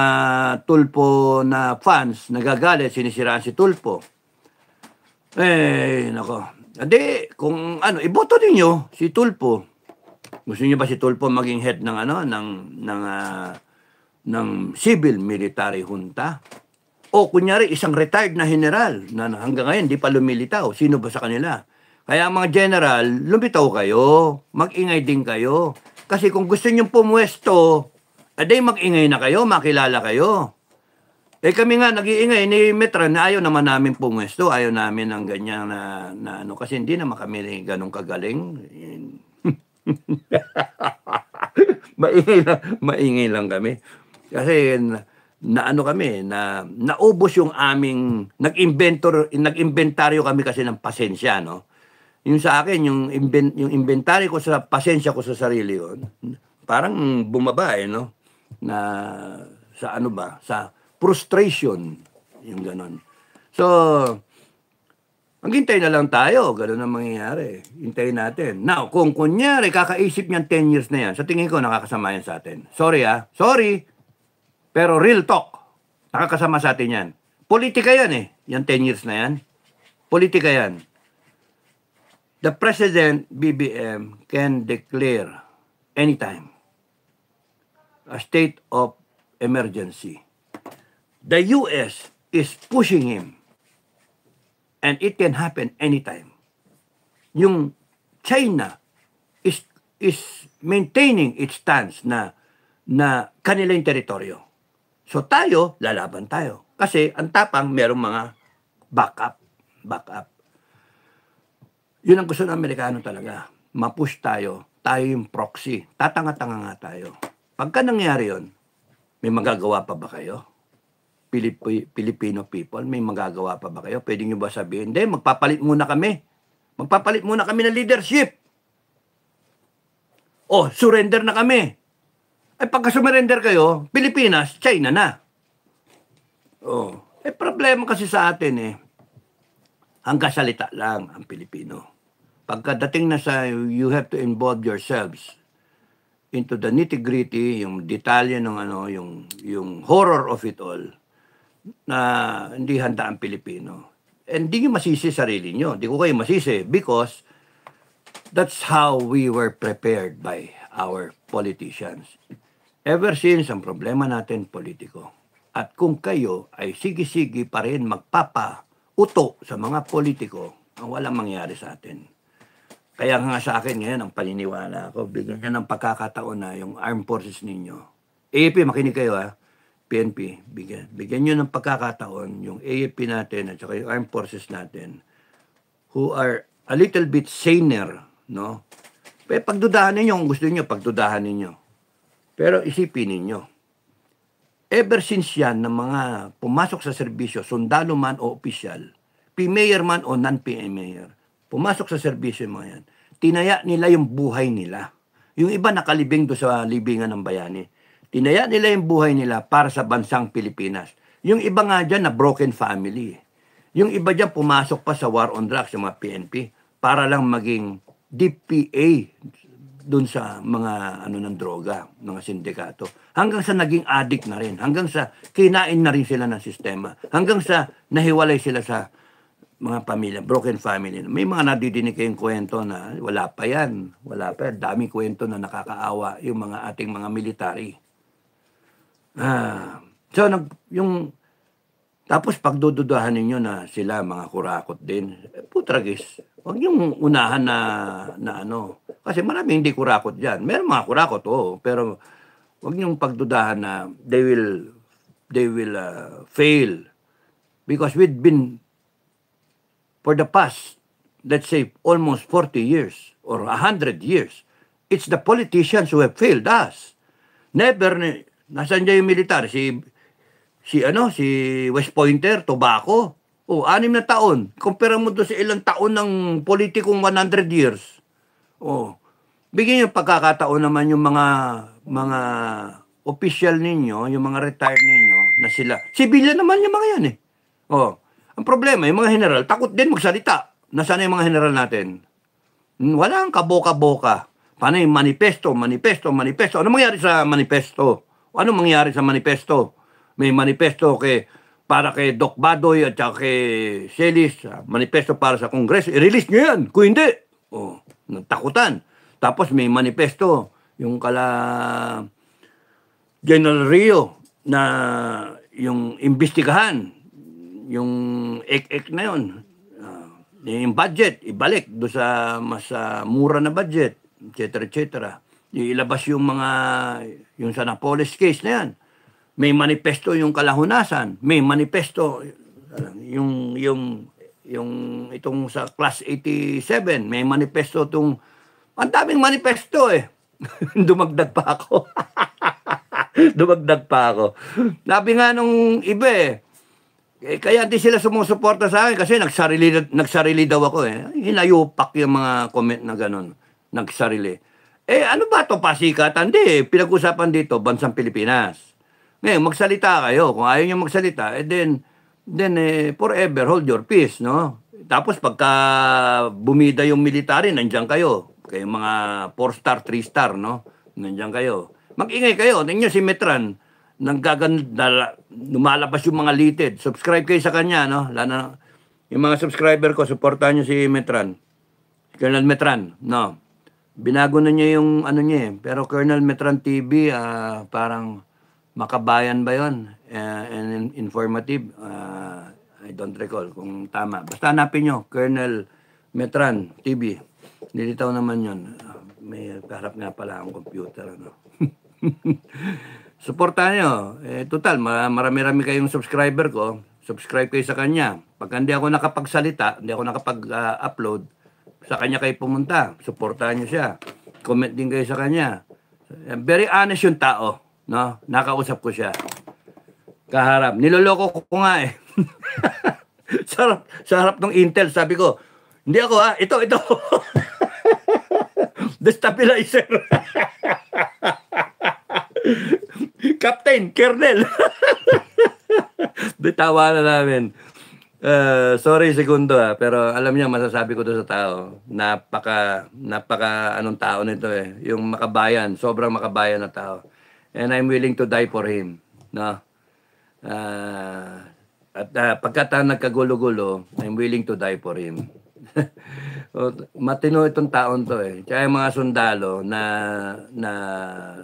Tulpo na fans, nagagalit, sinisiraan si Tulpo. Eh, nako. Hindi, kung ano, iboto ninyo si Tulpo. Gusto niyo ba si Tulfo maging head ng ano ng ng uh, ng civil military junta? O kunyari isang retired na general na hanggang ngayon di pa lumilitaw, sino ba sa kanila? Kaya mga general, lumitaw kayo, mag-ingay din kayo. Kasi kung gusto niyo pumuesto, aday mag-ingay na kayo, makilala kayo. Eh kami nga nag-iingay ni Metra na ayaw naman namin pumwesto, ayaw namin ng ganyan na, na ano kasi hindi naman kami ganun kagaling. maingay lang, maingay lang kami. Kasi na, ano kami, na naubos yung aming nag-inventor, nag-inventaryo kami kasi ng pasensya, no? Yung sa akin, yung invent, yung inventory ko sa pasensya ko sa sarili yon. parang bumaba eh, no? Na sa ano ba, sa frustration, yung ganon. So, Maghintay na lang tayo. Ganun ang mangyayari. Hintayin natin. Now, kung kunyari, kakaisip niyan 10 years na yan, sa tingin ko, nakakasama yan sa atin. Sorry ah. Sorry. Pero real talk. Nakakasama sa atin yan. Politika yan eh. Yan 10 years na yan. Politika yan. The President, BBM, can declare anytime a state of emergency. The U.S. is pushing him And it can happen anytime. Yung China is is maintaining its stance na na kanila yung teritoryo. So tayo, lalaban tayo. Kasi ang tapang merong mga backup. Backup. Yun ang gusto ng Amerikano talaga. Mapush tayo. Tayo yung proxy. Tatanga-tanga nga tayo. Pagka nangyari yun, may magagawa pa ba kayo? Pilipi, Filipino people, may magagawa pa ba kayo? Pwede nyo ba sabihin, hindi, magpapalit muna kami. Magpapalit muna kami ng leadership. Oh, surrender na kami. Ay pagka surrender kayo, Pilipinas, China na. Oh, eh problema kasi sa atin eh. Hanggang salita lang ang Pilipino. Pagkadating na sa you have to involve yourselves into the nitty-gritty, yung detalye ng ano, yung yung horror of it all na hindi handa ang Pilipino. And hindi nyo masisi sarili nyo. Hindi ko kayo masisi because that's how we were prepared by our politicians. Ever since, ang problema natin, politiko. At kung kayo ay sige-sige pa rin magpapauto sa mga politiko, ang walang mangyari sa atin. Kaya nga sa akin ngayon, ang paniniwala ko, bigyan niya ng pagkakataon na yung armed forces ninyo. AAP, makinig kayo ah. PNP, bigyan, bigyan nyo ng pagkakataon yung AFP natin at saka yung armed forces natin who are a little bit saner, no? Pero pagdudahan ninyo kung gusto niyo pagdudahan ninyo. Pero isipin ninyo, ever since yan ng mga pumasok sa serbisyo, sundalo man o official, P-mayor man o non-P-mayor, pumasok sa serbisyo mga yan, tinaya nila yung buhay nila. Yung iba nakalibing do sa libingan ng bayani Dinaya nila yung buhay nila para sa bansang Pilipinas. Yung iba nga dyan na broken family. Yung iba dyan pumasok pa sa war on drugs, yung mga PNP, para lang maging DPA dun sa mga ano ng droga, mga sindikato. Hanggang sa naging addict na rin. Hanggang sa kinain na rin sila ng sistema. Hanggang sa nahiwalay sila sa mga pamilya, broken family. May mga nadidinig kayong kwento na wala pa yan, wala pa yan. Daming kwento na nakakaawa yung mga ating mga military. Ah, so, nag, yung tapos pagdududahan ninyo na sila mga kurakot din, eh, putragis. Huwag yung unahan na, na ano. Kasi marami hindi kurakot dyan. Meron mga kurakot, oo. Pero huwag yung pagdudahan na they will, they will uh, fail. Because we've been, for the past, let's say, almost 40 years or 100 years, it's the politicians who have failed us. Never, Nasaan dyan yung militar? Si, si ano, si West Pointer, Tobacco. O, anim na taon. Compare mo to sa ilang taon ng politikong 100 years. O, bigyan yung pagkakataon naman yung mga, mga official ninyo, yung mga retired ninyo, na sila. Sibilya naman yung mga yan eh. O, ang problema, yung mga general, takot din magsalita. Nasaan yung mga general natin? Walang kaboka-boka. Paano yung manifesto, manifesto, manifesto? Ano mangyari sa manifesto? Ano mangyari sa manifesto? May manifesto kay para kay Doc Badoy at saka kay Celis, ah, manifesto para sa Kongreso. I-release nyo yan. Kung hindi, oh, nagtakutan. Tapos may manifesto, yung kala General Rio na yung imbestigahan, yung ek-ek na yun, uh, yung budget, ibalik do sa mas uh, mura na budget, etc. etc ilabas yung mga, yung sa Napoles case na yan. May manifesto yung kalahunasan, may manifesto yung, yung, yung itong sa class 87, may manifesto tong ang daming manifesto eh. Dumagdag pa ako. Dumagdag pa ako. Sabi nga nung iba eh, eh, kaya hindi sila sumusuporta sa akin kasi nagsarili, nagsarili daw ako eh. Hinayupak yung mga comment na ganun. Nagsarili. Eh, ano ba itong pasikatan? Hindi, eh, pinag-usapan dito, bansang Pilipinas. Ngayon, magsalita kayo. Kung ayaw nyo magsalita, eh then, then eh, forever hold your peace, no? Tapos pagka bumida yung military, nandiyan kayo. Kayong mga 4-star, 3-star, no? Nandiyan kayo. Mag-ingay kayo. Tingnan si Metran, nang gagan, lumalabas yung mga litid. Subscribe kayo sa kanya, no? Lana, yung mga subscriber ko, supportahan nyo si Metran. Colonel Metran, no? Binago na niya yung ano niya eh. Pero Colonel Metran TV, uh, ah, parang makabayan ba yon uh, eh, and informative. Uh, I don't recall kung tama. Basta hanapin nyo, Colonel Metran TV. Nilitaw naman yon uh, May harap nga pala ang computer. Ano? Suportahan nyo. Eh, total, marami-rami kayong subscriber ko. Subscribe kayo sa kanya. Pag hindi ako nakapagsalita, hindi ako nakapag-upload, ah, uh, sa kanya kayo pumunta. Suportahan nyo siya. Comment din kayo sa kanya. Very honest yung tao. No? Nakausap ko siya. Kaharap. Niloloko ko nga eh. sarap, sarap ng Intel. Sabi ko, hindi ako ha. Ah, ito, ito. The Captain, Colonel. Bitawa na namin. Uh, sorry segundo ah, pero alam niya masasabi ko to sa tao. Napaka napaka anong tao nito eh, yung makabayan, sobrang makabayan na tao. And I'm willing to die for him, no? Uh, at uh, ah, pagkata ah, nagkagulo-gulo, I'm willing to die for him. Matino itong taon to eh. Kaya yung mga sundalo na na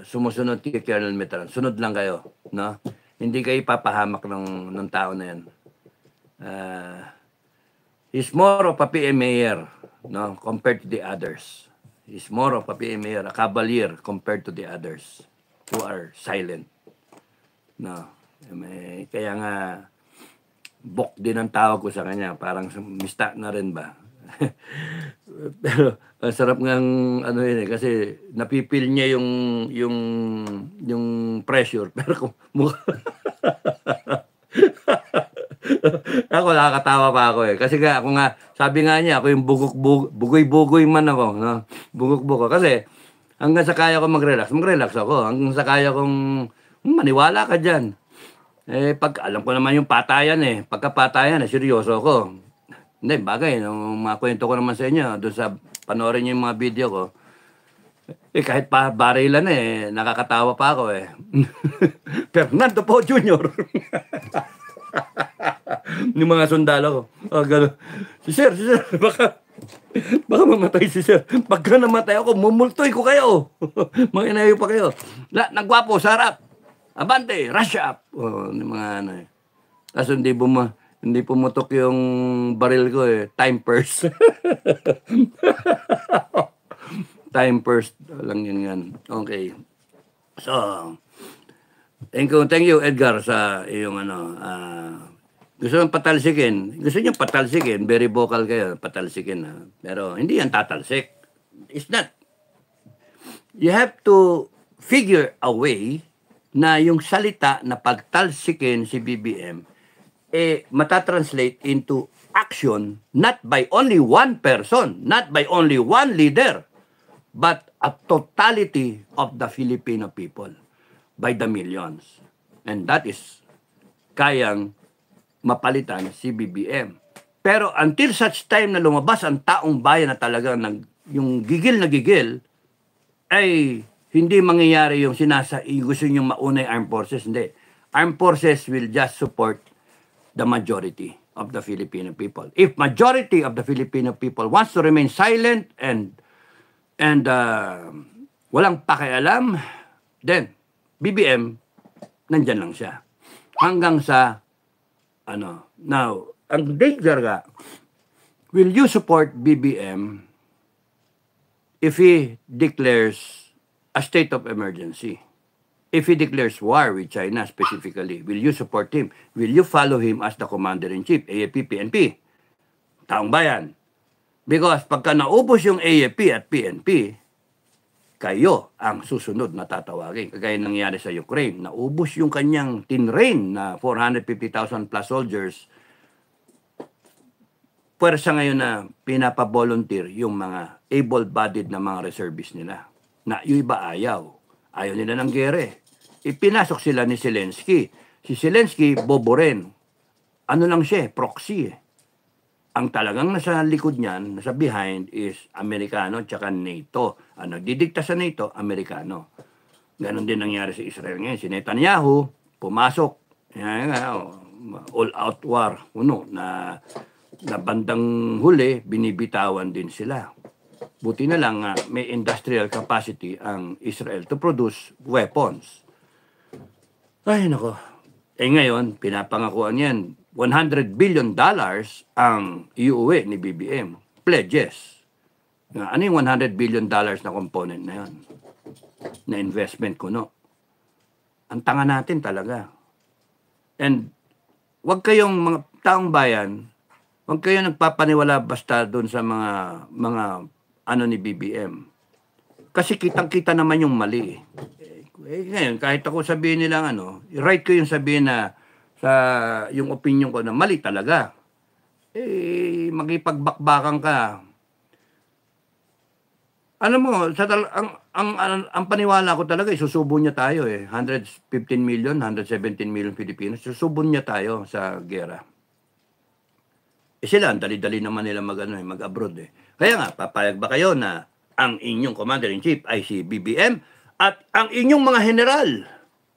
sumusunod kay Colonel Mitran, sunod lang kayo, no? Hindi kayo papahamak ng ng tao na 'yan uh, he's more of a PM mayor no, compared to the others. He's more of a PM mayor, a cavalier compared to the others who are silent. No. May, kaya nga, bok din ang tawag ko sa kanya. Parang mista na rin ba? Pero ang sarap ng ano yun eh, kasi napipil niya yung yung yung pressure pero kung mukha ako nakakatawa pa ako eh. Kasi nga ako nga, sabi nga niya, ako yung bugok, bug, bugoy-bugoy man ako. No? Bugok-buko. Kasi hanggang sa kaya ko mag-relax, mag-relax ako. Hanggang sa kaya kong hmm, maniwala ka dyan. Eh, pag alam ko naman yung patayan eh. Pagka patayan, eh, seryoso ako. Hindi, bagay. Nung mga kwento ko naman sa inyo, doon sa panoorin niyo yung mga video ko, eh, kahit pa barilan eh, nakakatawa pa ako eh. Fernando po Jr. yung mga sundalo ko. Oh, gano. Si sir, si sir, baka, baka mamatay si sir. Pagka namatay ako, mumultoy ko kayo. mga inayo pa kayo. La, nagwapo, sarap. Abante, rush up. Oh, yung mga ano eh. Kaso hindi buma, hindi pumutok yung baril ko eh. Time purse. Time purse lang yan yan. Okay. So, thank you, thank you Edgar sa iyong ano, uh, gusto nyo patalsikin. Gusto nyo patalsikin. Very vocal kayo. Patalsikin. Ha? Pero hindi yan tatalsik. It's not. You have to figure a way na yung salita na pagtalsikin si BBM eh matatranslate into action not by only one person, not by only one leader, but a totality of the Filipino people by the millions. And that is kayang mapalitan si BBM. Pero until such time na lumabas ang taong bayan na talaga nag, yung gigil na gigil, ay hindi mangyayari yung sinasa, yung gusto nyo mauna yung armed forces. Hindi. Armed forces will just support the majority of the Filipino people. If majority of the Filipino people wants to remain silent and and uh, walang pakialam, then BBM nandyan lang siya. Hanggang sa ano, now, ang danger ka, will you support BBM if he declares a state of emergency? If he declares war with China specifically, will you support him? Will you follow him as the commander-in-chief, AFP, PNP? Taong bayan. Because pagka naubos yung AFP at PNP, kayo ang susunod na tatawagin. Kagaya nangyari sa Ukraine, naubos yung kanyang tinrain na 450,000 plus soldiers. Pwersa ngayon na pinapabolunteer yung mga able-bodied na mga reservists nila. Na yung iba ayaw. Ayaw nila ng gere. Ipinasok sila ni Zelensky. Si Zelensky, bobo Ano lang siya, proxy eh ang talagang nasa likod niyan, nasa behind is Amerikano tsaka NATO. Ano, didikta sa NATO, Amerikano. Ganon din nangyari sa Israel ngayon. Si Netanyahu, pumasok. Yan, oh. all out war. Uno, na, na bandang huli, binibitawan din sila. Buti na lang uh, may industrial capacity ang Israel to produce weapons. Ay, nako. Eh ngayon, pinapangakuan yan 100 billion dollars ang iuwi ni BBM. Pledges. Ano yung 100 billion dollars na component na yon? Na investment ko, no? Ang tanga natin talaga. And wag kayong mga taong bayan, wag kayong nagpapaniwala basta doon sa mga mga ano ni BBM. Kasi kitang-kita naman yung mali. Eh. eh, ngayon, kahit ako sabihin nilang ano, right ko yung sabihin na sa yung opinion ko na mali talaga. Eh, makipagbakbakan ka. Ano mo, sa tal- ang, ang, ang, ang paniwala ko talaga, isusubo niya tayo eh. 115 million, 117 million Pilipinos, susubo niya tayo sa gera. Eh sila, ang dali-dali naman nila mag, ano, eh, mag-abroad eh. Kaya nga, papayag ba kayo na ang inyong commander-in-chief ay si BBM at ang inyong mga general,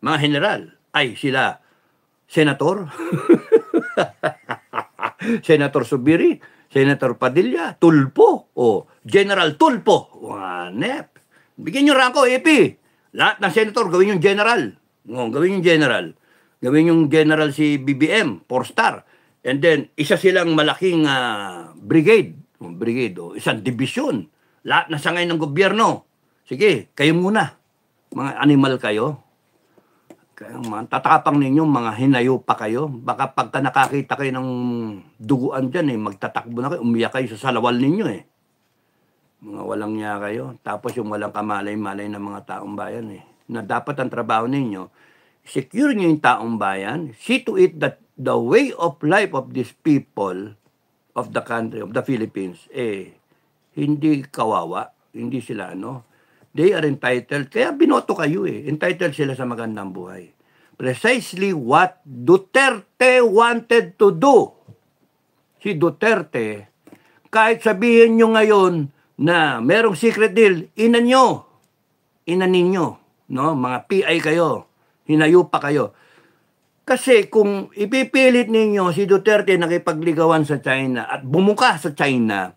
mga general ay sila Senator. Senator Subiri, Senator Padilla, Tulpo, o General Tulpo. Wanep. Bigyan nyo ranko, AP. Lahat ng senator, gawin yung general. No, gawin yung general. Gawin yung general si BBM, four star And then, isa silang malaking uh, brigade. Brigade, o isang division. Lahat na sangay ng gobyerno. Sige, kayo muna. Mga animal kayo tatapang ninyo, mga hinayo pa kayo. Baka pagka nakakita kayo ng duguan dyan, eh, magtatakbo na kayo, umiyak kayo sa salawal ninyo eh. Mga walang niya kayo. Tapos yung walang kamalay-malay ng mga taong bayan eh. Na dapat ang trabaho ninyo, secure nyo yung taong bayan, see to it that the way of life of these people of the country, of the Philippines, eh, hindi kawawa, hindi sila ano, They are entitled. Kaya binoto kayo eh. Entitled sila sa magandang buhay. Precisely what Duterte wanted to do. Si Duterte, kahit sabihin nyo ngayon na merong secret deal, ina nyo. Ina ninyo. No? Mga PI kayo. Hinayo pa kayo. Kasi kung ipipilit ninyo si Duterte nakipagligawan sa China at bumuka sa China,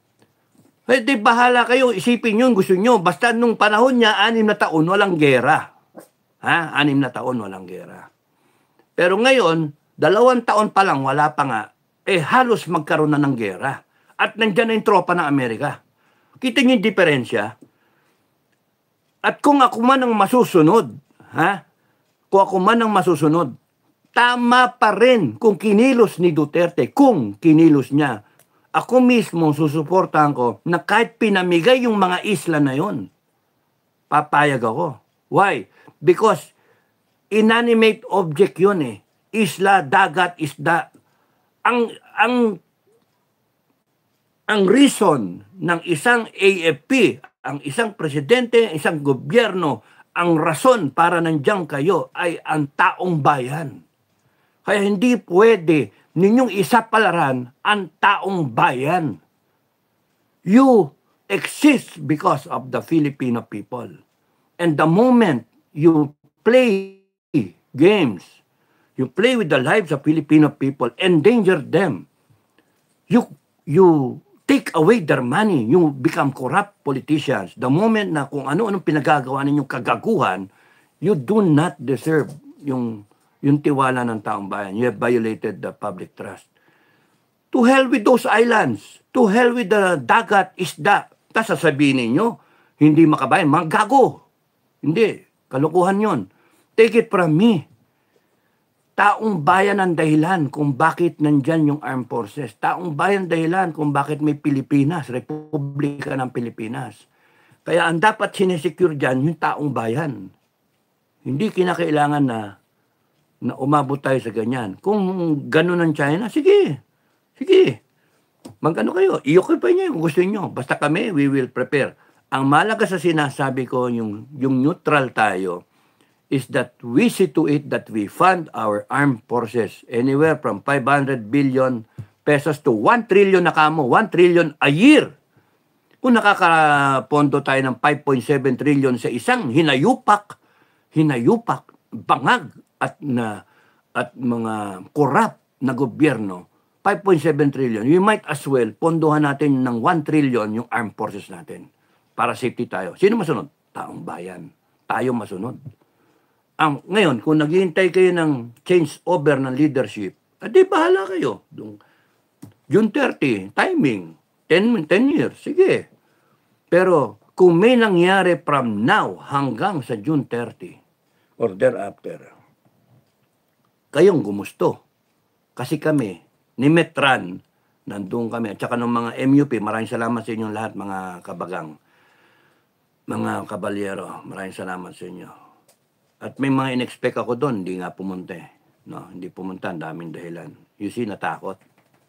eh, di bahala kayo, isipin yun, gusto nyo. Basta nung panahon niya, anim na taon, walang gera. Ha? Anim na taon, walang gera. Pero ngayon, dalawang taon pa lang, wala pa nga, eh halos magkaroon na ng gera. At nandyan na yung tropa ng Amerika. Kita nyo yung diferensya. At kung ako man ang masusunod, ha? Kung ako man ang masusunod, tama pa rin kung kinilos ni Duterte, kung kinilos niya ako mismo susuportahan ko na kahit pinamigay yung mga isla na yon, papayag ako. Why? Because inanimate object yun eh. Isla, dagat, isda. Ang, ang, ang reason ng isang AFP, ang isang presidente, isang gobyerno, ang rason para nandiyan kayo ay ang taong bayan. Kaya hindi pwede ninyong isapalaran ang taong bayan. You exist because of the Filipino people. And the moment you play games, you play with the lives of Filipino people, endanger them, you, you take away their money, you become corrupt politicians. The moment na kung ano-anong pinagagawa ninyong kagaguhan, you do not deserve yung yung tiwala ng taong bayan. You have violated the public trust. To hell with those islands. To hell with the dagat, isda. Tapos sasabihin ninyo, hindi makabayan, manggago. Hindi, kalukuhan yon. Take it from me. Taong bayan ang dahilan kung bakit nandyan yung armed forces. Taong bayan dahilan kung bakit may Pilipinas, Republika ng Pilipinas. Kaya ang dapat sinesecure dyan yung taong bayan. Hindi kinakailangan na na umabot tayo sa ganyan. Kung ganun ang China, sige. Sige. Magano kayo? I-occupy niyo yung gusto niyo. Basta kami, we will prepare. Ang malaga sa sinasabi ko, yung, yung neutral tayo, is that we see to it that we fund our armed forces anywhere from 500 billion pesos to 1 trillion na kamo, 1 trillion a year. Kung nakakapondo tayo ng 5.7 trillion sa isang hinayupak, hinayupak, bangag, at na at mga corrupt na gobyerno, 5.7 trillion, we might as well pondohan natin ng 1 trillion yung armed forces natin para safety tayo. Sino masunod? Taong bayan. Tayo masunod. Ang, ngayon, kung naghihintay kayo ng change over ng leadership, adi eh, bahala kayo. Dung, June 30, timing, 10, 10 years, sige. Pero kung may nangyari from now hanggang sa June 30 or thereafter, kayong gumusto. Kasi kami, ni Metran, nandun kami, at saka ng mga MUP, maraming salamat sa inyong lahat mga kabagang, mga kabalyero, maraming salamat sa inyo. At may mga inexpect ako doon, hindi nga pumunta eh. No, hindi pumunta, ang daming dahilan. You see, natakot.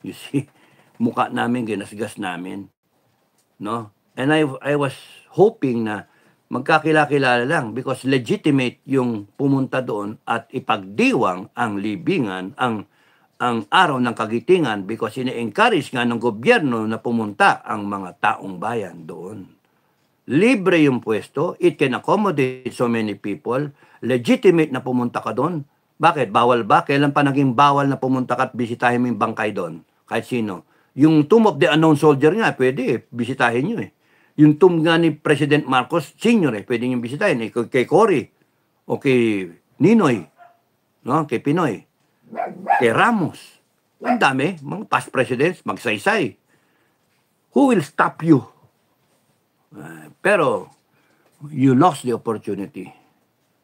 You see, mukha namin, ginasgas namin. No? And I, I was hoping na magkakilakilala lang because legitimate yung pumunta doon at ipagdiwang ang libingan, ang ang araw ng kagitingan because ini-encourage nga ng gobyerno na pumunta ang mga taong bayan doon. Libre yung pwesto, it can accommodate so many people, legitimate na pumunta ka doon. Bakit? Bawal ba? Kailan pa naging bawal na pumunta ka at bisitahin mo yung bangkay doon? Kahit sino. Yung Tomb of the Unknown Soldier nga, pwede eh, bisitahin nyo eh yung tomb nga ni President Marcos Sr. eh, pwede niyong bisitahin eh, kay Cory o kay Ninoy, no? kay Pinoy, kay Ramos. Ang dami, mga past presidents, magsaysay. Who will stop you? Uh, pero, you lost the opportunity.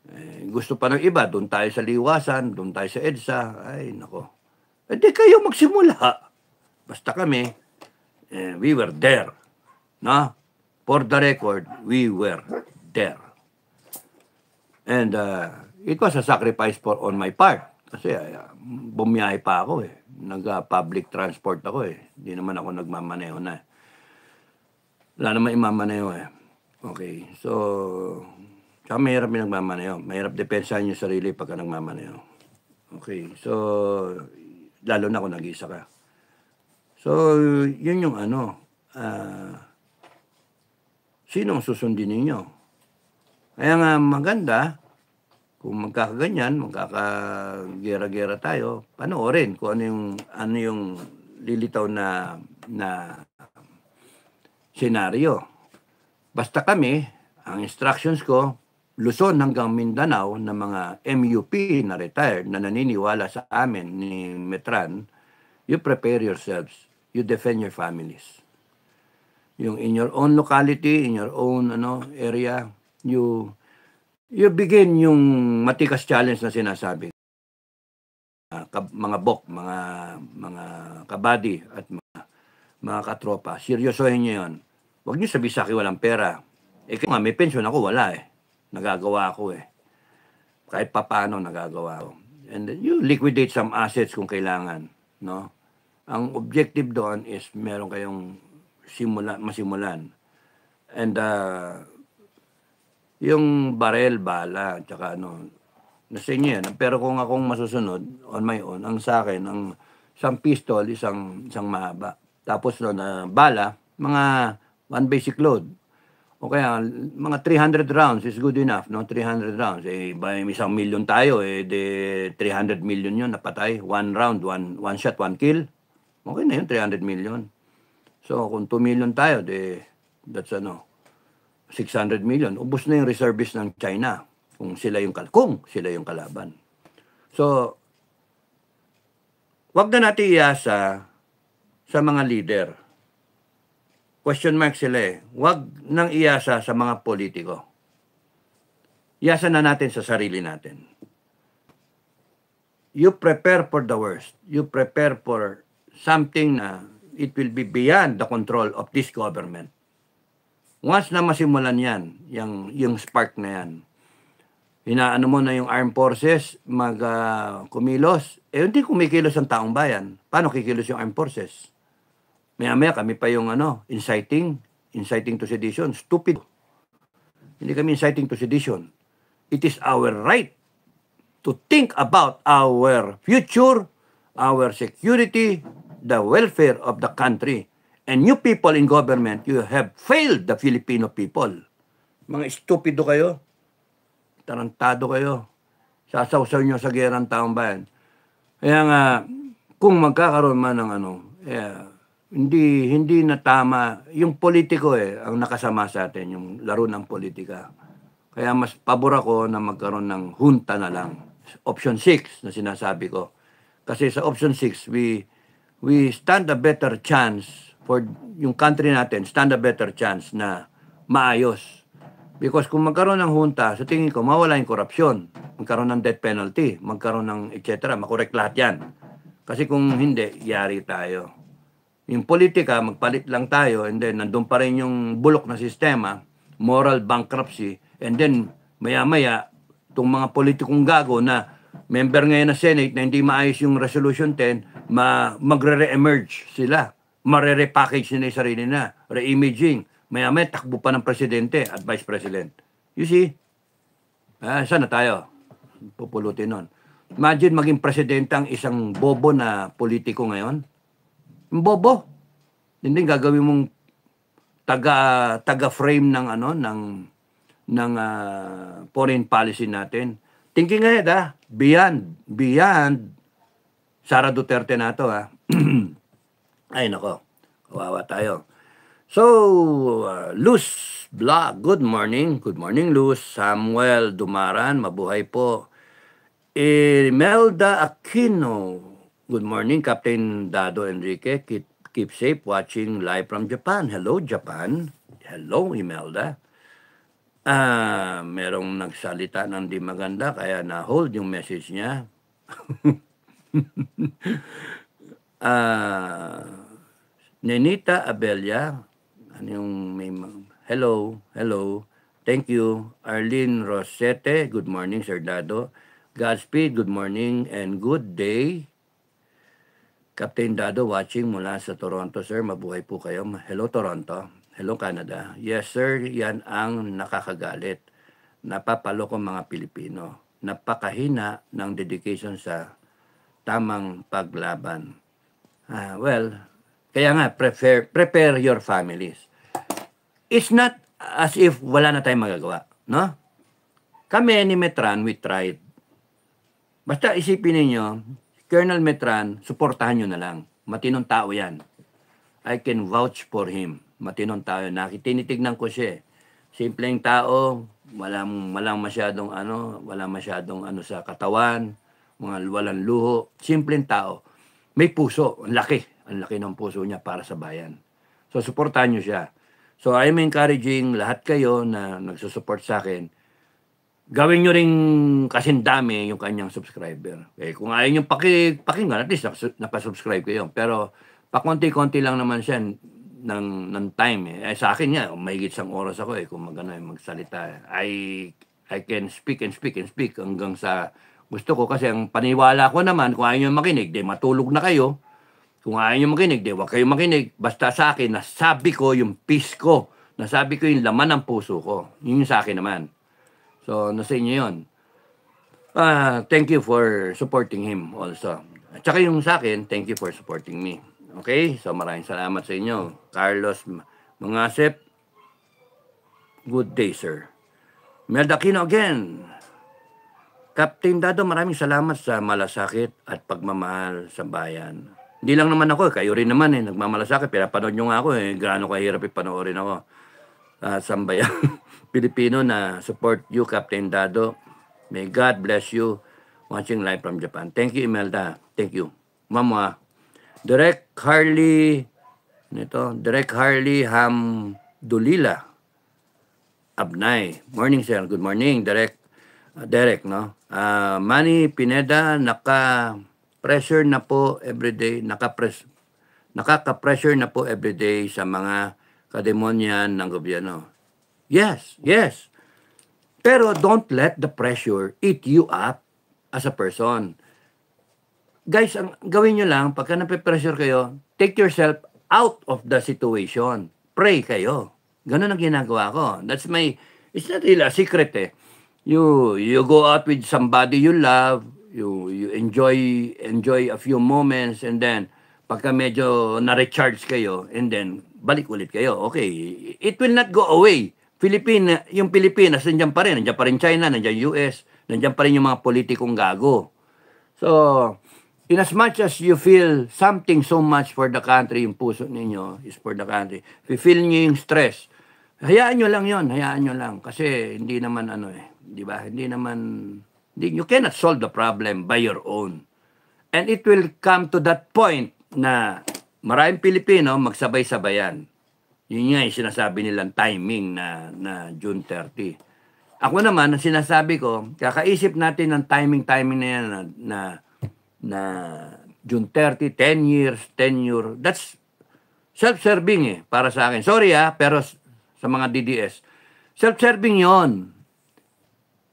Eh, gusto pa ng iba, doon tayo sa liwasan, doon tayo sa EDSA. Ay, nako. Eh, di kayo magsimula. Basta kami, eh, we were there. No? For the record, we were there. And uh, it was a sacrifice for on my part. Kasi uh, bumiyahe pa ako eh. Nag-public uh, transport ako eh. Hindi naman ako nagmamaneho na. Wala naman imamaneho eh. Okay, so... Tsaka mahirap yung nagmamaneho. Mahirap depensahan yung sarili pagka nagmamaneho. Okay, so... Lalo na kung nag-isa ka. So, yun yung ano. Uh, sino sinong susundin ninyo? Kaya nga maganda, kung magkakaganyan, magkakagera-gera tayo, panoorin kung ano yung, ano yung lilitaw na, na senaryo. Basta kami, ang instructions ko, Luzon hanggang Mindanao ng mga MUP na retired na naniniwala sa amin ni Metran, you prepare yourselves, you defend your families yung in your own locality, in your own ano area, you you begin yung matikas challenge na sinasabi. Uh, kab, mga bok, mga mga kabady at mga, mga katropa, seryosohin niyo 'yon. Huwag niyo sabihin sa akin walang pera. Eh kaya nga may pension ako wala eh. Nagagawa ako eh. Kahit papaano nagagawa ako. And then you liquidate some assets kung kailangan, no? Ang objective doon is meron kayong simula, masimulan. And uh, yung barel, bala, tsaka ano, nasa inyo yan. Pero kung akong masusunod on my own, ang sa akin, ang isang pistol, isang, isang mahaba. Tapos no, na uh, bala, mga one basic load. O kaya, mga 300 rounds is good enough, no? 300 rounds. Eh, by eh, isang million tayo, eh, de 300 million yun, napatay. One round, one, one shot, one kill. Okay na yun, 300 million. So kung 2 million tayo, de, that's ano, 600 million. ubos na yung reservist ng China kung sila yung kung sila yung kalaban. So wag na natin iasa sa mga leader. Question mark sila eh. Wag nang iasa sa mga politiko. Iasa na natin sa sarili natin. You prepare for the worst. You prepare for something na it will be beyond the control of this government. Once na masimulan yan, yung, yung spark na yan, inaano mo na yung armed forces, mag-kumilos, ah, eh hindi kumikilos ang taong bayan. Paano kikilos yung armed forces? Maya-maya kami pa yung ano, inciting, inciting to sedition, stupid. Hindi kami inciting to sedition. It is our right to think about our future, our security, the welfare of the country. And you people in government, you have failed the Filipino people. Mga estupido kayo. Tarantado kayo. Sasawsaw nyo sa gerang taong bayan. Kaya nga, kung magkakaroon man ng ano, yeah, hindi hindi na tama yung politiko eh ang nakasama sa atin yung laro ng politika. Kaya mas pabor ako na magkaroon ng junta na lang. Option 6 na sinasabi ko. Kasi sa option 6 we we stand a better chance for yung country natin, stand a better chance na maayos. Because kung magkaroon ng junta, sa tingin ko, mawala yung korupsyon. Magkaroon ng death penalty, magkaroon ng etc. Makorek lahat yan. Kasi kung hindi, yari tayo. Yung politika, magpalit lang tayo and then nandun pa rin yung bulok na sistema, moral bankruptcy, and then maya-maya, itong mga politikong gago na member ngayon ng Senate na hindi maayos yung Resolution 10, ma magre emerge sila. Marerepackage repackage nila yung sarili na. Re-imaging. Maya-maya takbo pa ng presidente at vice president. You see? Ah, saan tayo? Pupulutin nun. Imagine maging presidente ang isang bobo na politiko ngayon. Yung Bobo. Hindi gagawin mong taga taga frame ng ano ng ng uh, foreign policy natin. Thinking ahead ah beyond, beyond Sara Duterte na to ha. Ah. Ay nako, kawawa tayo. So, uh, Luz Bla, good morning. Good morning, Luz. Samuel Dumaran, mabuhay po. Imelda Aquino, good morning, Captain Dado Enrique. Keep, keep safe watching live from Japan. Hello, Japan. Hello, Imelda ah, merong nagsalita ng di maganda kaya na-hold yung message niya. ah, Nenita Abella, ano yung may hello, hello. Thank you. Arlene Rosete, good morning, Sir Dado. Godspeed, good morning and good day. Captain Dado watching mula sa Toronto, sir. Mabuhay po kayo. Hello, Toronto. Hello Canada. Yes sir, yan ang nakakagalit. Napapaloko mga Pilipino. Napakahina ng dedication sa tamang paglaban. Ah, well, kaya nga, prepare, prepare your families. It's not as if wala na tayong magagawa. No? Kami ni Metran, we tried. Basta isipin ninyo, Colonel Metran, suportahan nyo na lang. Matinong tao yan. I can vouch for him matinong tayo. Nakitinitignan ko siya. Eh. Simpleng tao, walang, walang masyadong ano, walang masyadong ano sa katawan, mga walang luho. Simpleng tao. May puso, ang laki. Ang laki ng puso niya para sa bayan. So, supportan niyo siya. So, I'm encouraging lahat kayo na nagsusupport sa akin, gawin nyo rin kasing dami yung kanyang subscriber. Eh, Kung ayaw nyo paki, pakinggan, at least nakasubscribe kayo. Pero pakonti-konti lang naman siya ng ng time eh. Ay, eh, sa akin nga, mahigit isang oras ako eh kung magano eh, magsalita. Eh. I I can speak and speak and speak hanggang sa gusto ko kasi ang paniwala ko naman kung ayaw nyo makinig, di matulog na kayo. Kung ayaw nyo makinig, di wag kayo makinig. Basta sa akin, nasabi ko yung peace ko. Nasabi ko yung laman ng puso ko. Yun yung sa akin naman. So, nasa inyo yun. Uh, thank you for supporting him also. At saka yung sa akin, thank you for supporting me. Okay, so maraming salamat sa inyo. Carlos Mangasip, good day sir. Mel again. Captain Dado, maraming salamat sa malasakit at pagmamahal sa bayan. Hindi lang naman ako, eh, kayo rin naman eh, nagmamalasakit. Pinapanood nyo nga ako eh, gaano kahirap ipanoorin ako. Uh, ah, sambayan Pilipino na support you, Captain Dado. May God bless you watching live from Japan. Thank you, Imelda. Thank you. Mamwa. Direct Harley, nito, Direct Harley Dulila. Abnay. Morning, sir. Good morning, Direct. Uh, ah, Derek, no? Uh, Manny Pineda, naka-pressure na po everyday, naka-press, nakaka-pressure na po everyday sa mga kademonyan ng gobyerno. Yes, yes. Pero don't let the pressure eat you up as a person guys, ang gawin nyo lang, pagka nape-pressure kayo, take yourself out of the situation. Pray kayo. Ganun ang ginagawa ko. That's my, it's not really a secret eh. You, you go out with somebody you love, you, you enjoy, enjoy a few moments, and then, pagka medyo na-recharge kayo, and then, balik ulit kayo. Okay, it will not go away. Pilipina, yung Pilipinas, nandiyan pa rin. Nandiyan pa rin China, nandiyan US, nandiyan pa rin yung mga politikong gago. So, in as much as you feel something so much for the country, yung puso ninyo is for the country, if you feel nyo yung stress, hayaan nyo lang yon hayaan nyo lang. Kasi hindi naman ano eh, di ba? Hindi naman, hindi, you cannot solve the problem by your own. And it will come to that point na maraming Pilipino magsabay-sabayan. Yun nga yung sinasabi nilang timing na, na June 30. Ako naman, ang sinasabi ko, kakaisip natin ng timing-timing na yan na, na na June 30, 10 years, tenure. That's self-serving eh, para sa akin. Sorry ah, pero sa mga DDS. Self-serving yon.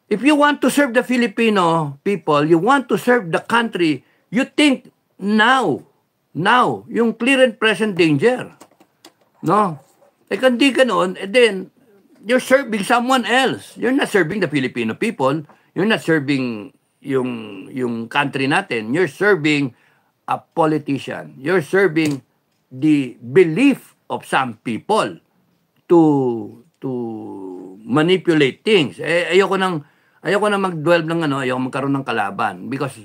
If you want to serve the Filipino people, you want to serve the country, you think now, now, yung clear and present danger. No? Eh, kundi ganoon, and then, you're serving someone else. You're not serving the Filipino people. You're not serving yung yung country natin. You're serving a politician. You're serving the belief of some people to to manipulate things. Eh, ayoko nang ayoko nang mag-dwell ng ano, ayoko magkaroon ng kalaban because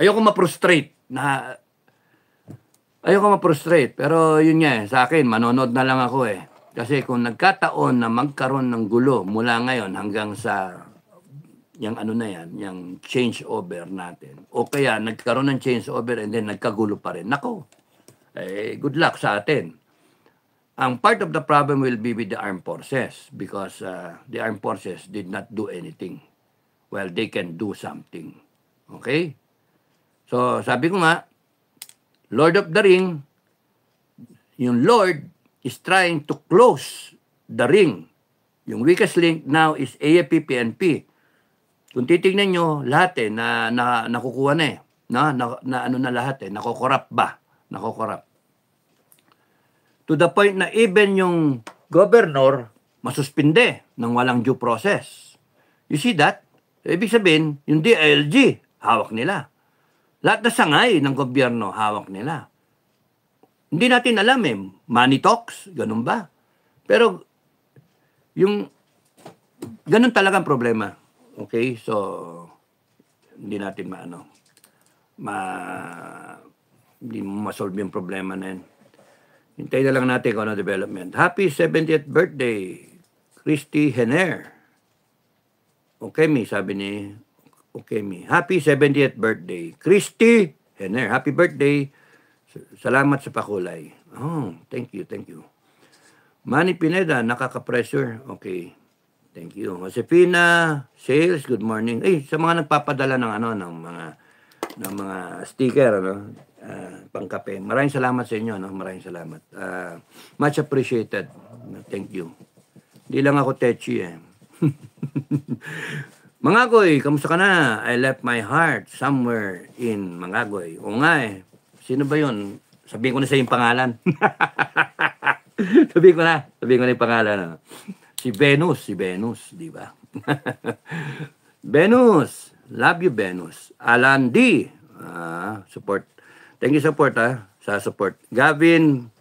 ayoko ma-frustrate na ayoko ma-frustrate pero yun nga eh, sa akin manonood na lang ako eh. Kasi kung nagkataon na magkaroon ng gulo mula ngayon hanggang sa yung ano na yan, yung over natin. O kaya nagkaroon ng change over and then nagkagulo pa rin. Nako, eh, good luck sa atin. Ang part of the problem will be with the armed forces because uh, the armed forces did not do anything. Well, they can do something. Okay? So, sabi ko nga, Lord of the Ring, yung Lord is trying to close the ring. Yung weakest link now is AFP-PNP kung titingnan nyo, lahat eh, na, na nakukuha na eh. Na, na, na ano na lahat eh, nakokorap ba? Nakokorap. To the point na even yung governor, masuspinde ng walang due process. You see that? Ibig sabihin, yung DLG, hawak nila. Lahat na sangay ng gobyerno, hawak nila. Hindi natin alam eh, money talks, ganun ba? Pero yung ganun talagang problema. Okay, so hindi natin maano ma hindi masolve yung problema na yun. Hintay na lang natin kung ano development. Happy 70th birthday, Christy Henner. Okay, mi, sabi ni Okay, mi. Happy 70th birthday, Christy Henner. Happy birthday. Salamat sa pakulay. Oh, thank you, thank you. Manny Pineda, nakaka-pressure. Okay. Thank you. Josefina, oh, sales, good morning. Eh, sa mga nagpapadala ng ano, ng mga ng mga sticker, ano, uh, pangkape. Maraming salamat sa inyo, no? Maraming salamat. Uh, much appreciated. Thank you. Hindi lang ako techi eh. Mangagoy, kamusta ka na? I left my heart somewhere in Mangagoy. O nga eh. Sino ba yun? Sabihin ko na sa yung pangalan. sabihin ko na. Sabihin ko na yung pangalan. Ano? Si Venus, si Venus, di ba? Venus, love you Venus. Alandi, ah, support. Thank you support ah, sa support. Gavin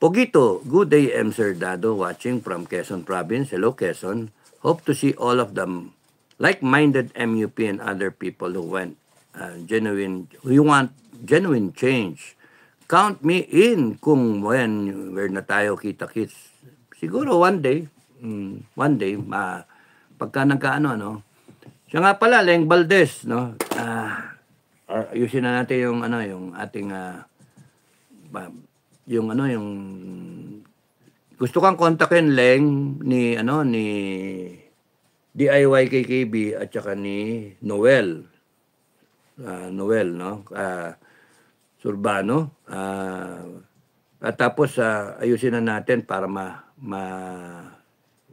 Pogito, good day M. Sir Dado, watching from Quezon Province. Hello Quezon. Hope to see all of them like-minded MUP and other people who went uh, genuine, who want genuine change. Count me in kung when, where na tayo kita-kits. Siguro one day, mm, one day, ma, pagka nagkaano, ano, siya nga pala, Leng Valdez, no? Ah, uh, ayusin na natin yung, ano, yung ating, uh, yung, ano, yung, gusto kang kontakin, Leng, ni, ano, ni, DIY KKB at saka ni Noel. Uh, Noel, no? Uh, Surbano. Uh, at tapos, uh, ayusin na natin para ma, ma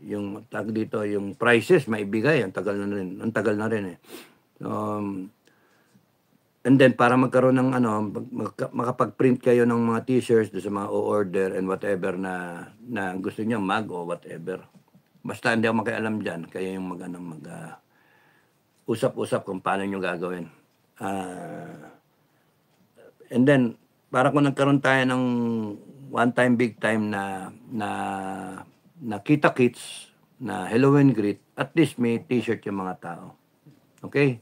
yung tag dito, yung prices maibigay, ang tagal na rin, ang tagal na rin eh. Um, and then para magkaroon ng ano, mag, makapag-print kayo ng mga t-shirts sa mga o-order and whatever na, na gusto niyo mag o whatever. Basta hindi ako makialam diyan, kayo yung mag, ano, mag uh, usap-usap kung paano niyo gagawin. Uh, and then, para kung nagkaroon tayo ng one time, big time na, na na kita kits, na hello and greet, at least may t-shirt yung mga tao. Okay?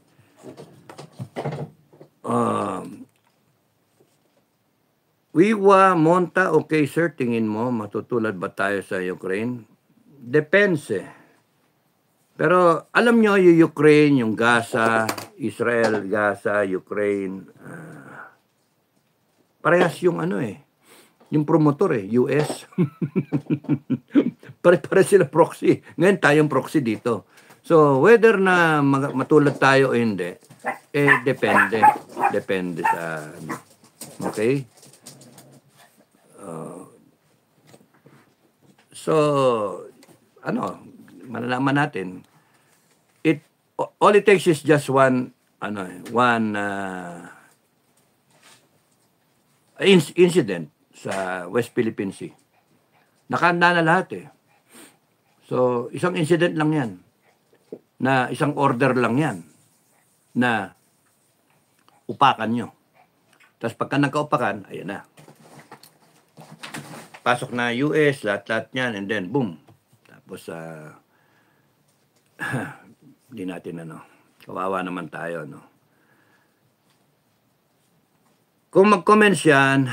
Um, Wiwa, Monta, okay sir, tingin mo, matutulad ba tayo sa Ukraine? Depends eh. Pero alam nyo, yung Ukraine, yung Gaza, Israel, Gaza, Ukraine, uh, parehas yung ano eh, yung promotor eh, US. Pare-pare sila proxy. Ngayon tayong proxy dito. So, whether na matulad tayo o hindi, eh, depende. Depende sa, ano. okay? Uh, so, ano, malalaman natin. It, all it takes is just one, ano, one uh, incident sa West Philippine Sea. Nakahanda na lahat eh. So, isang incident lang yan. Na isang order lang yan. Na upakan nyo. Tapos pagka nagkaupakan, ayan na. Pasok na US, lahat-lahat niyan, and then boom. Tapos, uh, ah, hindi natin ano, kawawa naman tayo, no? Kung mag-comments yan,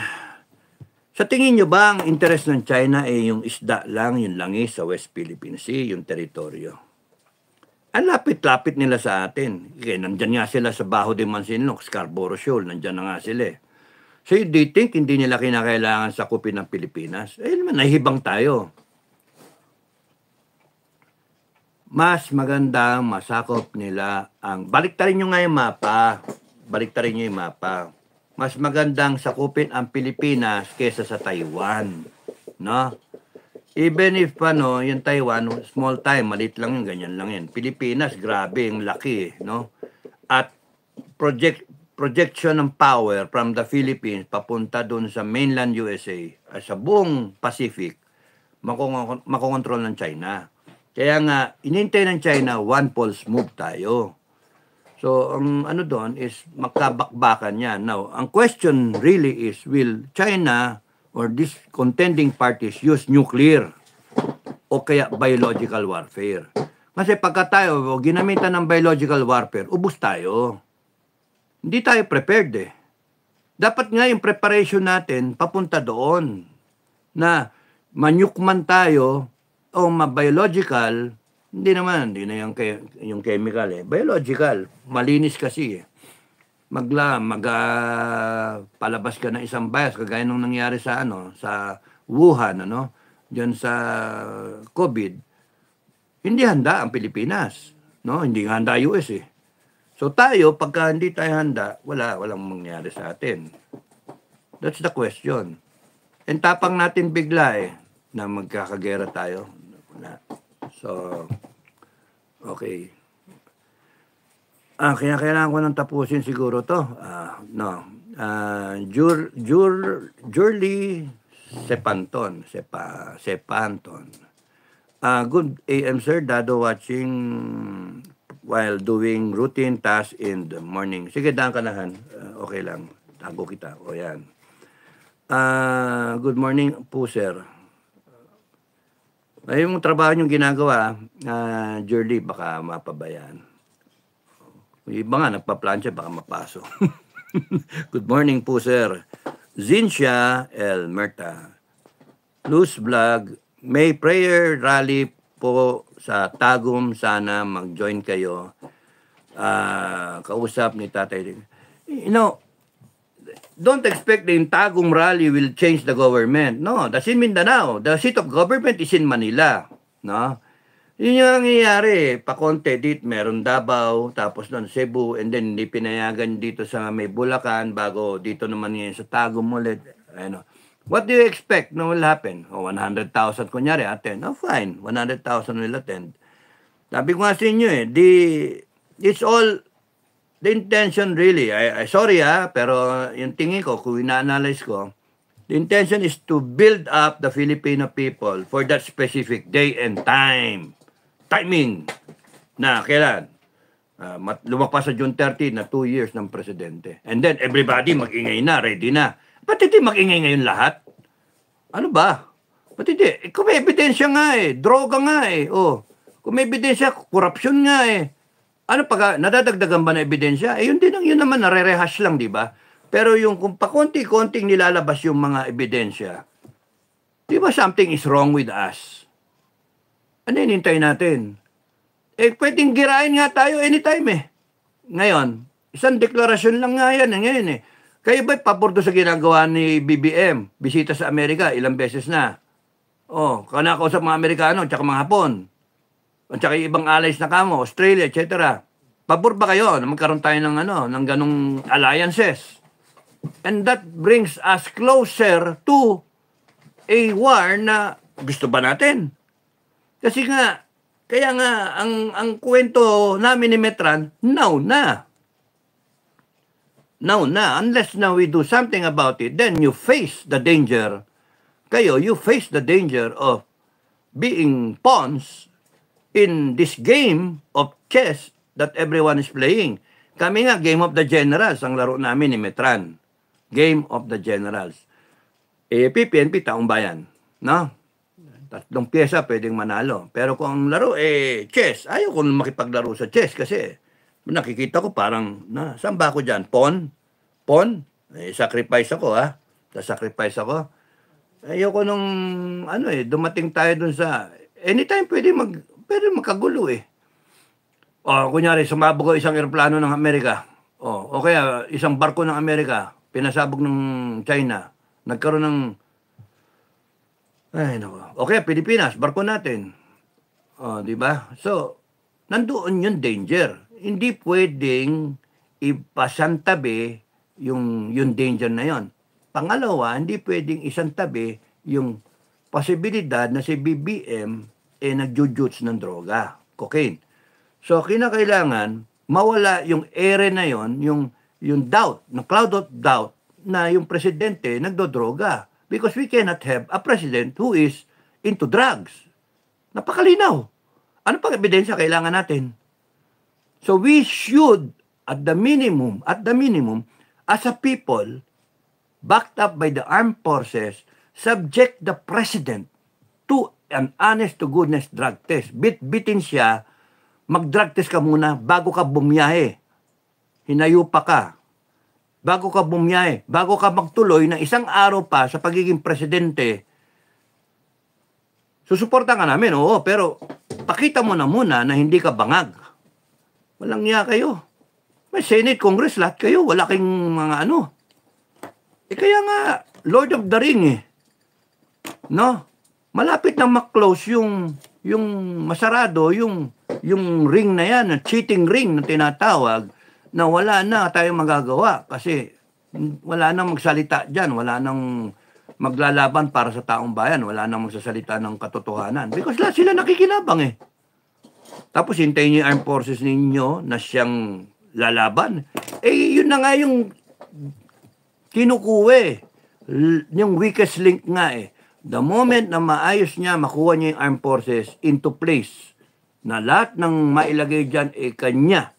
sa tingin nyo ba ang interest ng China ay eh, yung isda lang, yung langis sa West Philippine Sea, yung teritoryo? Ang lapit-lapit nila sa atin. Kaya eh, nandyan nga sila sa Baho de Mansinlong, Scarborough Shoal, nandyan na nga sila eh. So you think hindi nila kinakailangan sakupin ng Pilipinas? Eh naman, nahibang tayo. Mas magandang masakop nila ang... Baliktarin nyo nga yung mapa. Baliktarin nyo yung mapa mas magandang sakupin ang Pilipinas kaysa sa Taiwan. No? Even if ano, yung Taiwan, small time, malit lang yun, ganyan lang yan. Pilipinas, grabe, yung laki, no? At project projection ng power from the Philippines papunta doon sa mainland USA, ah, sa buong Pacific, makokontrol ng China. Kaya nga, inintay ng China, one pulse move tayo. So, ang ano doon is magkabakbakan yan. Now, ang question really is, will China or these contending parties use nuclear o kaya biological warfare? Kasi pagka tayo ginamitan ng biological warfare, ubus tayo. Hindi tayo prepared eh. Dapat nga yung preparation natin papunta doon na manyukman tayo o mabiological biological hindi naman, hindi na yung, yung chemical eh. Biological, malinis kasi eh. Magla, mag uh, palabas ka ng isang bias kagaya nung nangyari sa ano, sa Wuhan ano, diyan sa COVID. Hindi handa ang Pilipinas, no? Hindi handa US eh. So tayo pagka hindi tayo handa, wala walang mangyari sa atin. That's the question. And tapang natin bigla eh na magkakagera tayo. Wala. So, okay. Ah, kaya kailangan ko nang tapusin siguro to. Ah, no. Ah, Jur, Jur, Jurli Sepanton. Sepa, Sepanton. Ah, good AM, sir. Dado watching while doing routine tasks in the morning. Sige, daan ka na, Han. Uh, okay lang. Tago kita. O yan. Ah, good morning po, sir. Ay, eh, yung trabaho nyo ginagawa, uh, ah, Jurly, baka mapabayaan. Yung iba nga, nagpa-plancha, baka mapaso. Good morning po, sir. Zinsha El Merta. Loose vlog. May prayer rally po sa Tagum. Sana mag-join kayo. Uh, kausap ni Tatay. You know, don't expect the Intagum rally will change the government. No, that's in Mindanao. The seat of government is in Manila. No? Yun yung nangyayari. Pakonte dit, meron Davao, tapos doon Cebu, and then hindi pinayagan dito sa may Bulacan bago dito naman ngayon sa Tagum ulit. Ano. What do you expect na will happen? O oh, 100,000 kunyari attend. Ah, oh, fine. 100,000 will attend. Sabi ko nga sa inyo eh, the, it's all the intention really, I, I sorry ah, pero yung tingin ko, kung ina-analyze ko, the intention is to build up the Filipino people for that specific day and time. Timing na kailan? Uh, ah, lumapas sa June 30 na 2 years ng presidente. And then everybody magingay na, ready na. Ba't hindi magingay ngayon lahat? Ano ba? Ba't hindi? Eh, kung may ebidensya nga eh, droga nga eh, oh. Kung may ebidensya, korupsyon nga eh ano pa nadadagdagan ba na ebidensya? Eh, yun din ang yun naman, nare-rehash lang, di ba? Pero yung kung pakunti-konting nilalabas yung mga ebidensya, di ba something is wrong with us? Ano inintay natin? Eh, pwedeng girain nga tayo anytime eh. Ngayon, isang deklarasyon lang nga yan eh, ngayon eh. Kayo ba'y pabor sa ginagawa ni BBM? Bisita sa Amerika, ilang beses na. Oh, kanakausap mga Amerikano, tsaka mga Hapon at saka ibang allies na kamo, Australia, etc. Pabor ba kayo na magkaroon tayo ng, ano, ng ganong alliances? And that brings us closer to a war na gusto ba natin? Kasi nga, kaya nga, ang, ang kwento namin ni Metran, now na. Now na. Unless now we do something about it, then you face the danger. Kayo, you face the danger of being pawns in this game of chess that everyone is playing. Kami nga, Game of the Generals, ang laro namin ni Metran. Game of the Generals. Eh, PPNP, taong bayan. No? Tatlong pyesa pwedeng manalo. Pero kung ang laro, eh, chess. Ayaw ko makipaglaro sa chess kasi nakikita ko parang, na, saan ba ako dyan? Pawn? Pawn? Eh, sacrifice ako, ha? Sacrifice ako. Ayoko nung, ano eh, dumating tayo dun sa, anytime pwede mag, pwede makagulo eh. O, oh, kunyari, sumabog isang eroplano ng Amerika. O, oh, o kaya, isang barko ng Amerika, pinasabog ng China. Nagkaroon ng... Ay, nako. O kaya, Pilipinas, barko natin. O, oh, di ba? So, nandoon yung danger. Hindi pwedeng ipasantabi yung, yung danger na yon. Pangalawa, hindi pwedeng isantabi yung posibilidad na si BBM eh nagjujuts ng droga, cocaine. So kinakailangan mawala yung ere na yon, yung yung doubt, na cloud of doubt na yung presidente nagdodroga because we cannot have a president who is into drugs. Napakalinaw. Ano pang ebidensya kailangan natin? So we should at the minimum, at the minimum, as a people, backed up by the armed forces, subject the president to an honest to goodness drug test. Bit-bitin siya, mag-drug test ka muna bago ka bumiyahe. Hinayo pa ka. Bago ka bumiyahe, bago ka magtuloy na isang araw pa sa pagiging presidente, susuporta ka namin, oo, pero pakita mo na muna na hindi ka bangag. Walang niya kayo. May Senate, Congress, lahat kayo. Wala kayong mga ano. Eh kaya nga, Lord of the Ring eh. No? malapit nang maklose yung yung masarado, yung yung ring na yan, cheating ring na tinatawag na wala na tayong magagawa kasi wala nang magsalita diyan, wala nang maglalaban para sa taong bayan, wala nang magsasalita ng katotohanan because lahat sila nakikinabang eh. Tapos hintayin niyo yung armed forces ninyo na siyang lalaban. Eh, yun na nga yung kinukuwe. Yung weakest link nga eh. The moment na maayos niya, makuha niya yung armed forces into place, na lahat ng mailagay dyan ay kanya.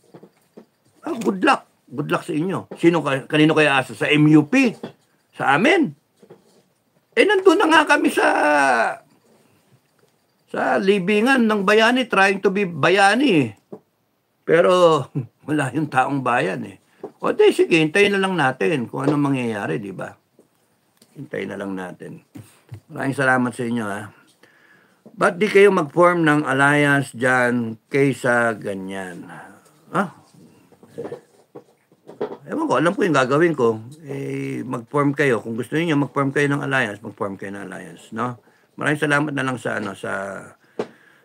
Ah, good luck. Good luck sa inyo. Sino, kanino kaya asa? Sa MUP? Sa amin? Eh, nandun na nga kami sa sa libingan ng bayani, trying to be bayani. Eh. Pero wala yung taong bayan eh. O di, sige, hintayin na lang natin kung anong mangyayari, di ba? Hintayin na lang natin. Maraming salamat sa inyo ha. Ba't di kayo mag-form ng alliance dyan kaysa ganyan? Ah, Ewan ko, alam ko yung gagawin ko. Eh, mag-form kayo. Kung gusto niyo mag-form kayo ng alliance, mag-form kayo ng alliance, no? Maraming salamat na lang sa ano sa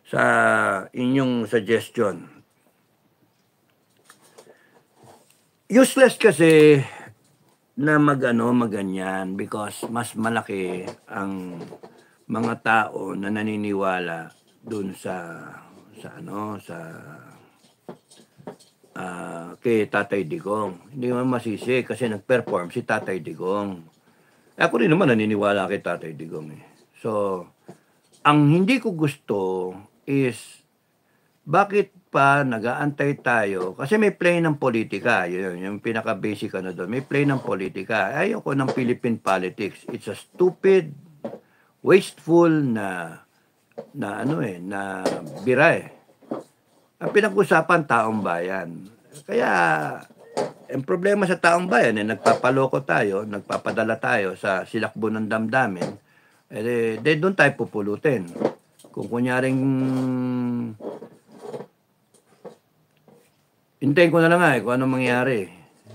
sa inyong suggestion. Useless kasi na magano maganyan because mas malaki ang mga tao na naniniwala doon sa sa ano sa uh, kay Tatay Digong. Hindi man masisi kasi nag-perform si Tatay Digong. Ako rin naman naniniwala kay Tatay Digong eh. So, ang hindi ko gusto is bakit pa, nagaantay tayo, kasi may play ng politika, yun, yung pinaka-basic ano doon, may play ng politika. Ayoko ng Philippine politics. It's a stupid, wasteful na, na ano eh, na biray eh. Ang pinag-usapan, taong bayan. Kaya, ang problema sa taong bayan, eh, nagpapaloko tayo, nagpapadala tayo sa silakbo ng damdamin, eh, de, doon tayo pupulutin. Kung kunyaring Hintayin ko na lang nga eh, kung ano mangyayari.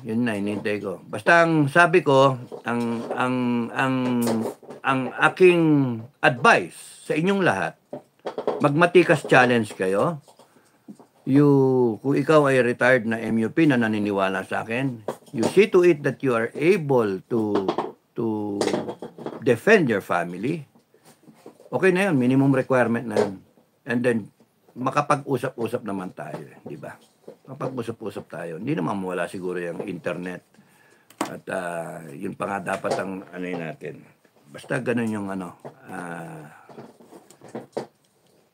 Yun na, hinintay ko. Basta ang sabi ko, ang, ang, ang, ang aking advice sa inyong lahat, magmatikas challenge kayo. You, kung ikaw ay retired na MUP na naniniwala sa akin, you see to it that you are able to to defend your family. Okay na yun, minimum requirement na yun. And then, makapag-usap-usap naman tayo, di ba? Mapag-usap-usap tayo. Hindi naman mawala siguro yung internet. At uh, yun pa nga dapat ang ano natin. Basta ganun yung ano. Uh,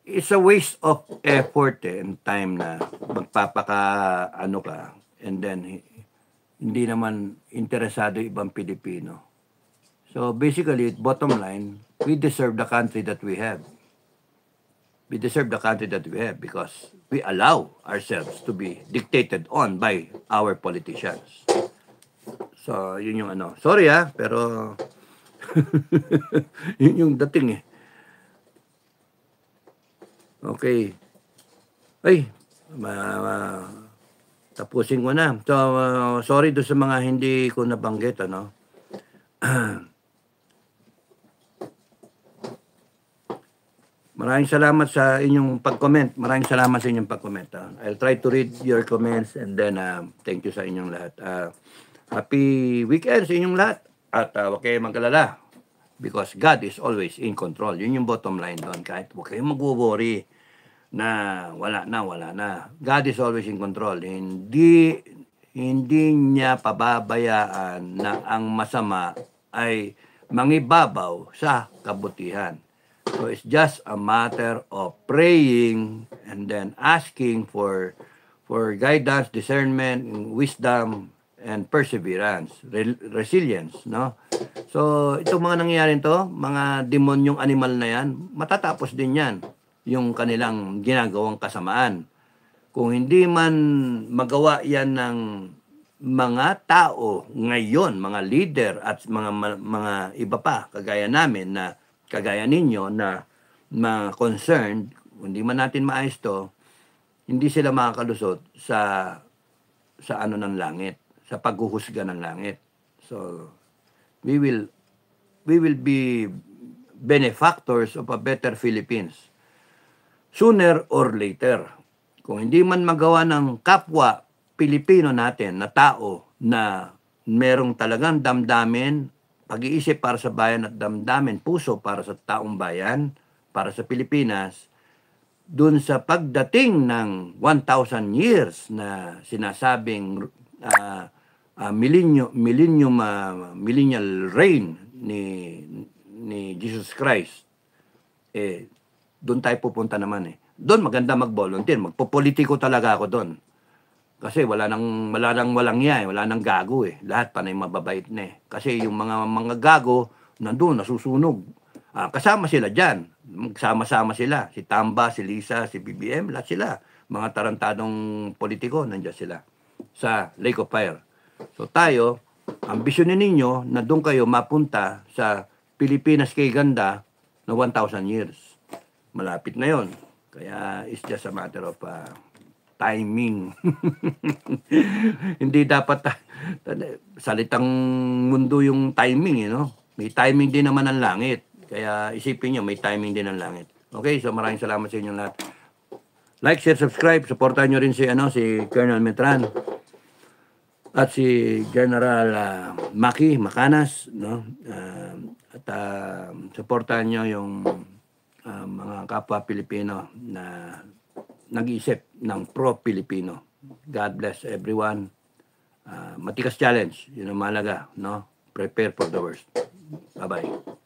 it's a waste of effort eh, and time na magpapaka ano ka. And then hindi naman interesado ibang Pilipino. So basically, bottom line, we deserve the country that we have we deserve the country that we have because we allow ourselves to be dictated on by our politicians. So, yun yung ano. Sorry ah, pero yun yung dating eh. Okay. Ay, ma, ma, tapusin ko na. So, uh, sorry do sa mga hindi ko nabanggit, ano. Maraming salamat sa inyong pag-comment. Maraming salamat sa inyong pag-comment. Uh, I'll try to read your comments and then uh, thank you sa inyong lahat. Uh, happy weekend sa inyong lahat. At uh, huwag kayong magkalala because God is always in control. Yun yung bottom line doon. Kahit huwag kayong mag-worry na wala na, wala na. God is always in control. Hindi hindi niya pababayaan na ang masama ay mangibabaw sa kabutihan. So it's just a matter of praying and then asking for for guidance, discernment, wisdom, and perseverance, re- resilience, no? So, itong mga nangyayari to, mga demonyong animal na yan, matatapos din yan yung kanilang ginagawang kasamaan. Kung hindi man magawa yan ng mga tao ngayon, mga leader at mga mga iba pa kagaya namin na kagaya ninyo na ma concerned, hindi man natin maayos to, hindi sila makakalusot sa sa ano ng langit, sa paghuhusga ng langit. So we will we will be benefactors of a better Philippines sooner or later. Kung hindi man magawa ng kapwa Pilipino natin na tao na merong talagang damdamin pag-iisip para sa bayan at damdamin, puso para sa taong bayan, para sa Pilipinas, dun sa pagdating ng 1,000 years na sinasabing uh, ah, uh, ah, millennium, millennium, uh, ah, millennial reign ni, ni Jesus Christ, eh, doon tayo pupunta naman eh. Doon maganda mag-volunteer. Magpopolitiko talaga ako doon. Kasi wala nang wala nang walang niya eh, wala nang gago eh. Lahat panay mababait na eh. Kasi yung mga mga gago nandoon nasusunog. Ah, kasama sila diyan. Magsama-sama sila, si Tamba, si Lisa, si BBM, lahat sila. Mga tarantadong politiko nandiyan sila sa Lake of Fire. So tayo, ambisyonin ninyo na doon kayo mapunta sa Pilipinas kay ganda na 1,000 years. Malapit na yon. Kaya it's just a matter of uh, timing. Hindi dapat ah, salitang mundo yung timing, you eh, know? May timing din naman ang langit. Kaya isipin nyo, may timing din ang langit. Okay, so maraming salamat sa inyo lahat. Like, share, subscribe. Supportan nyo rin si, ano, si Colonel Metran at si General uh, Maki Makanas. No? Uh, at uh, supportan nyo yung uh, mga kapwa Pilipino na nag-iisip ng pro-Pilipino. God bless everyone. Uh, ah, matikas challenge, yun ang malaga, no? Prepare for the worst. Bye-bye.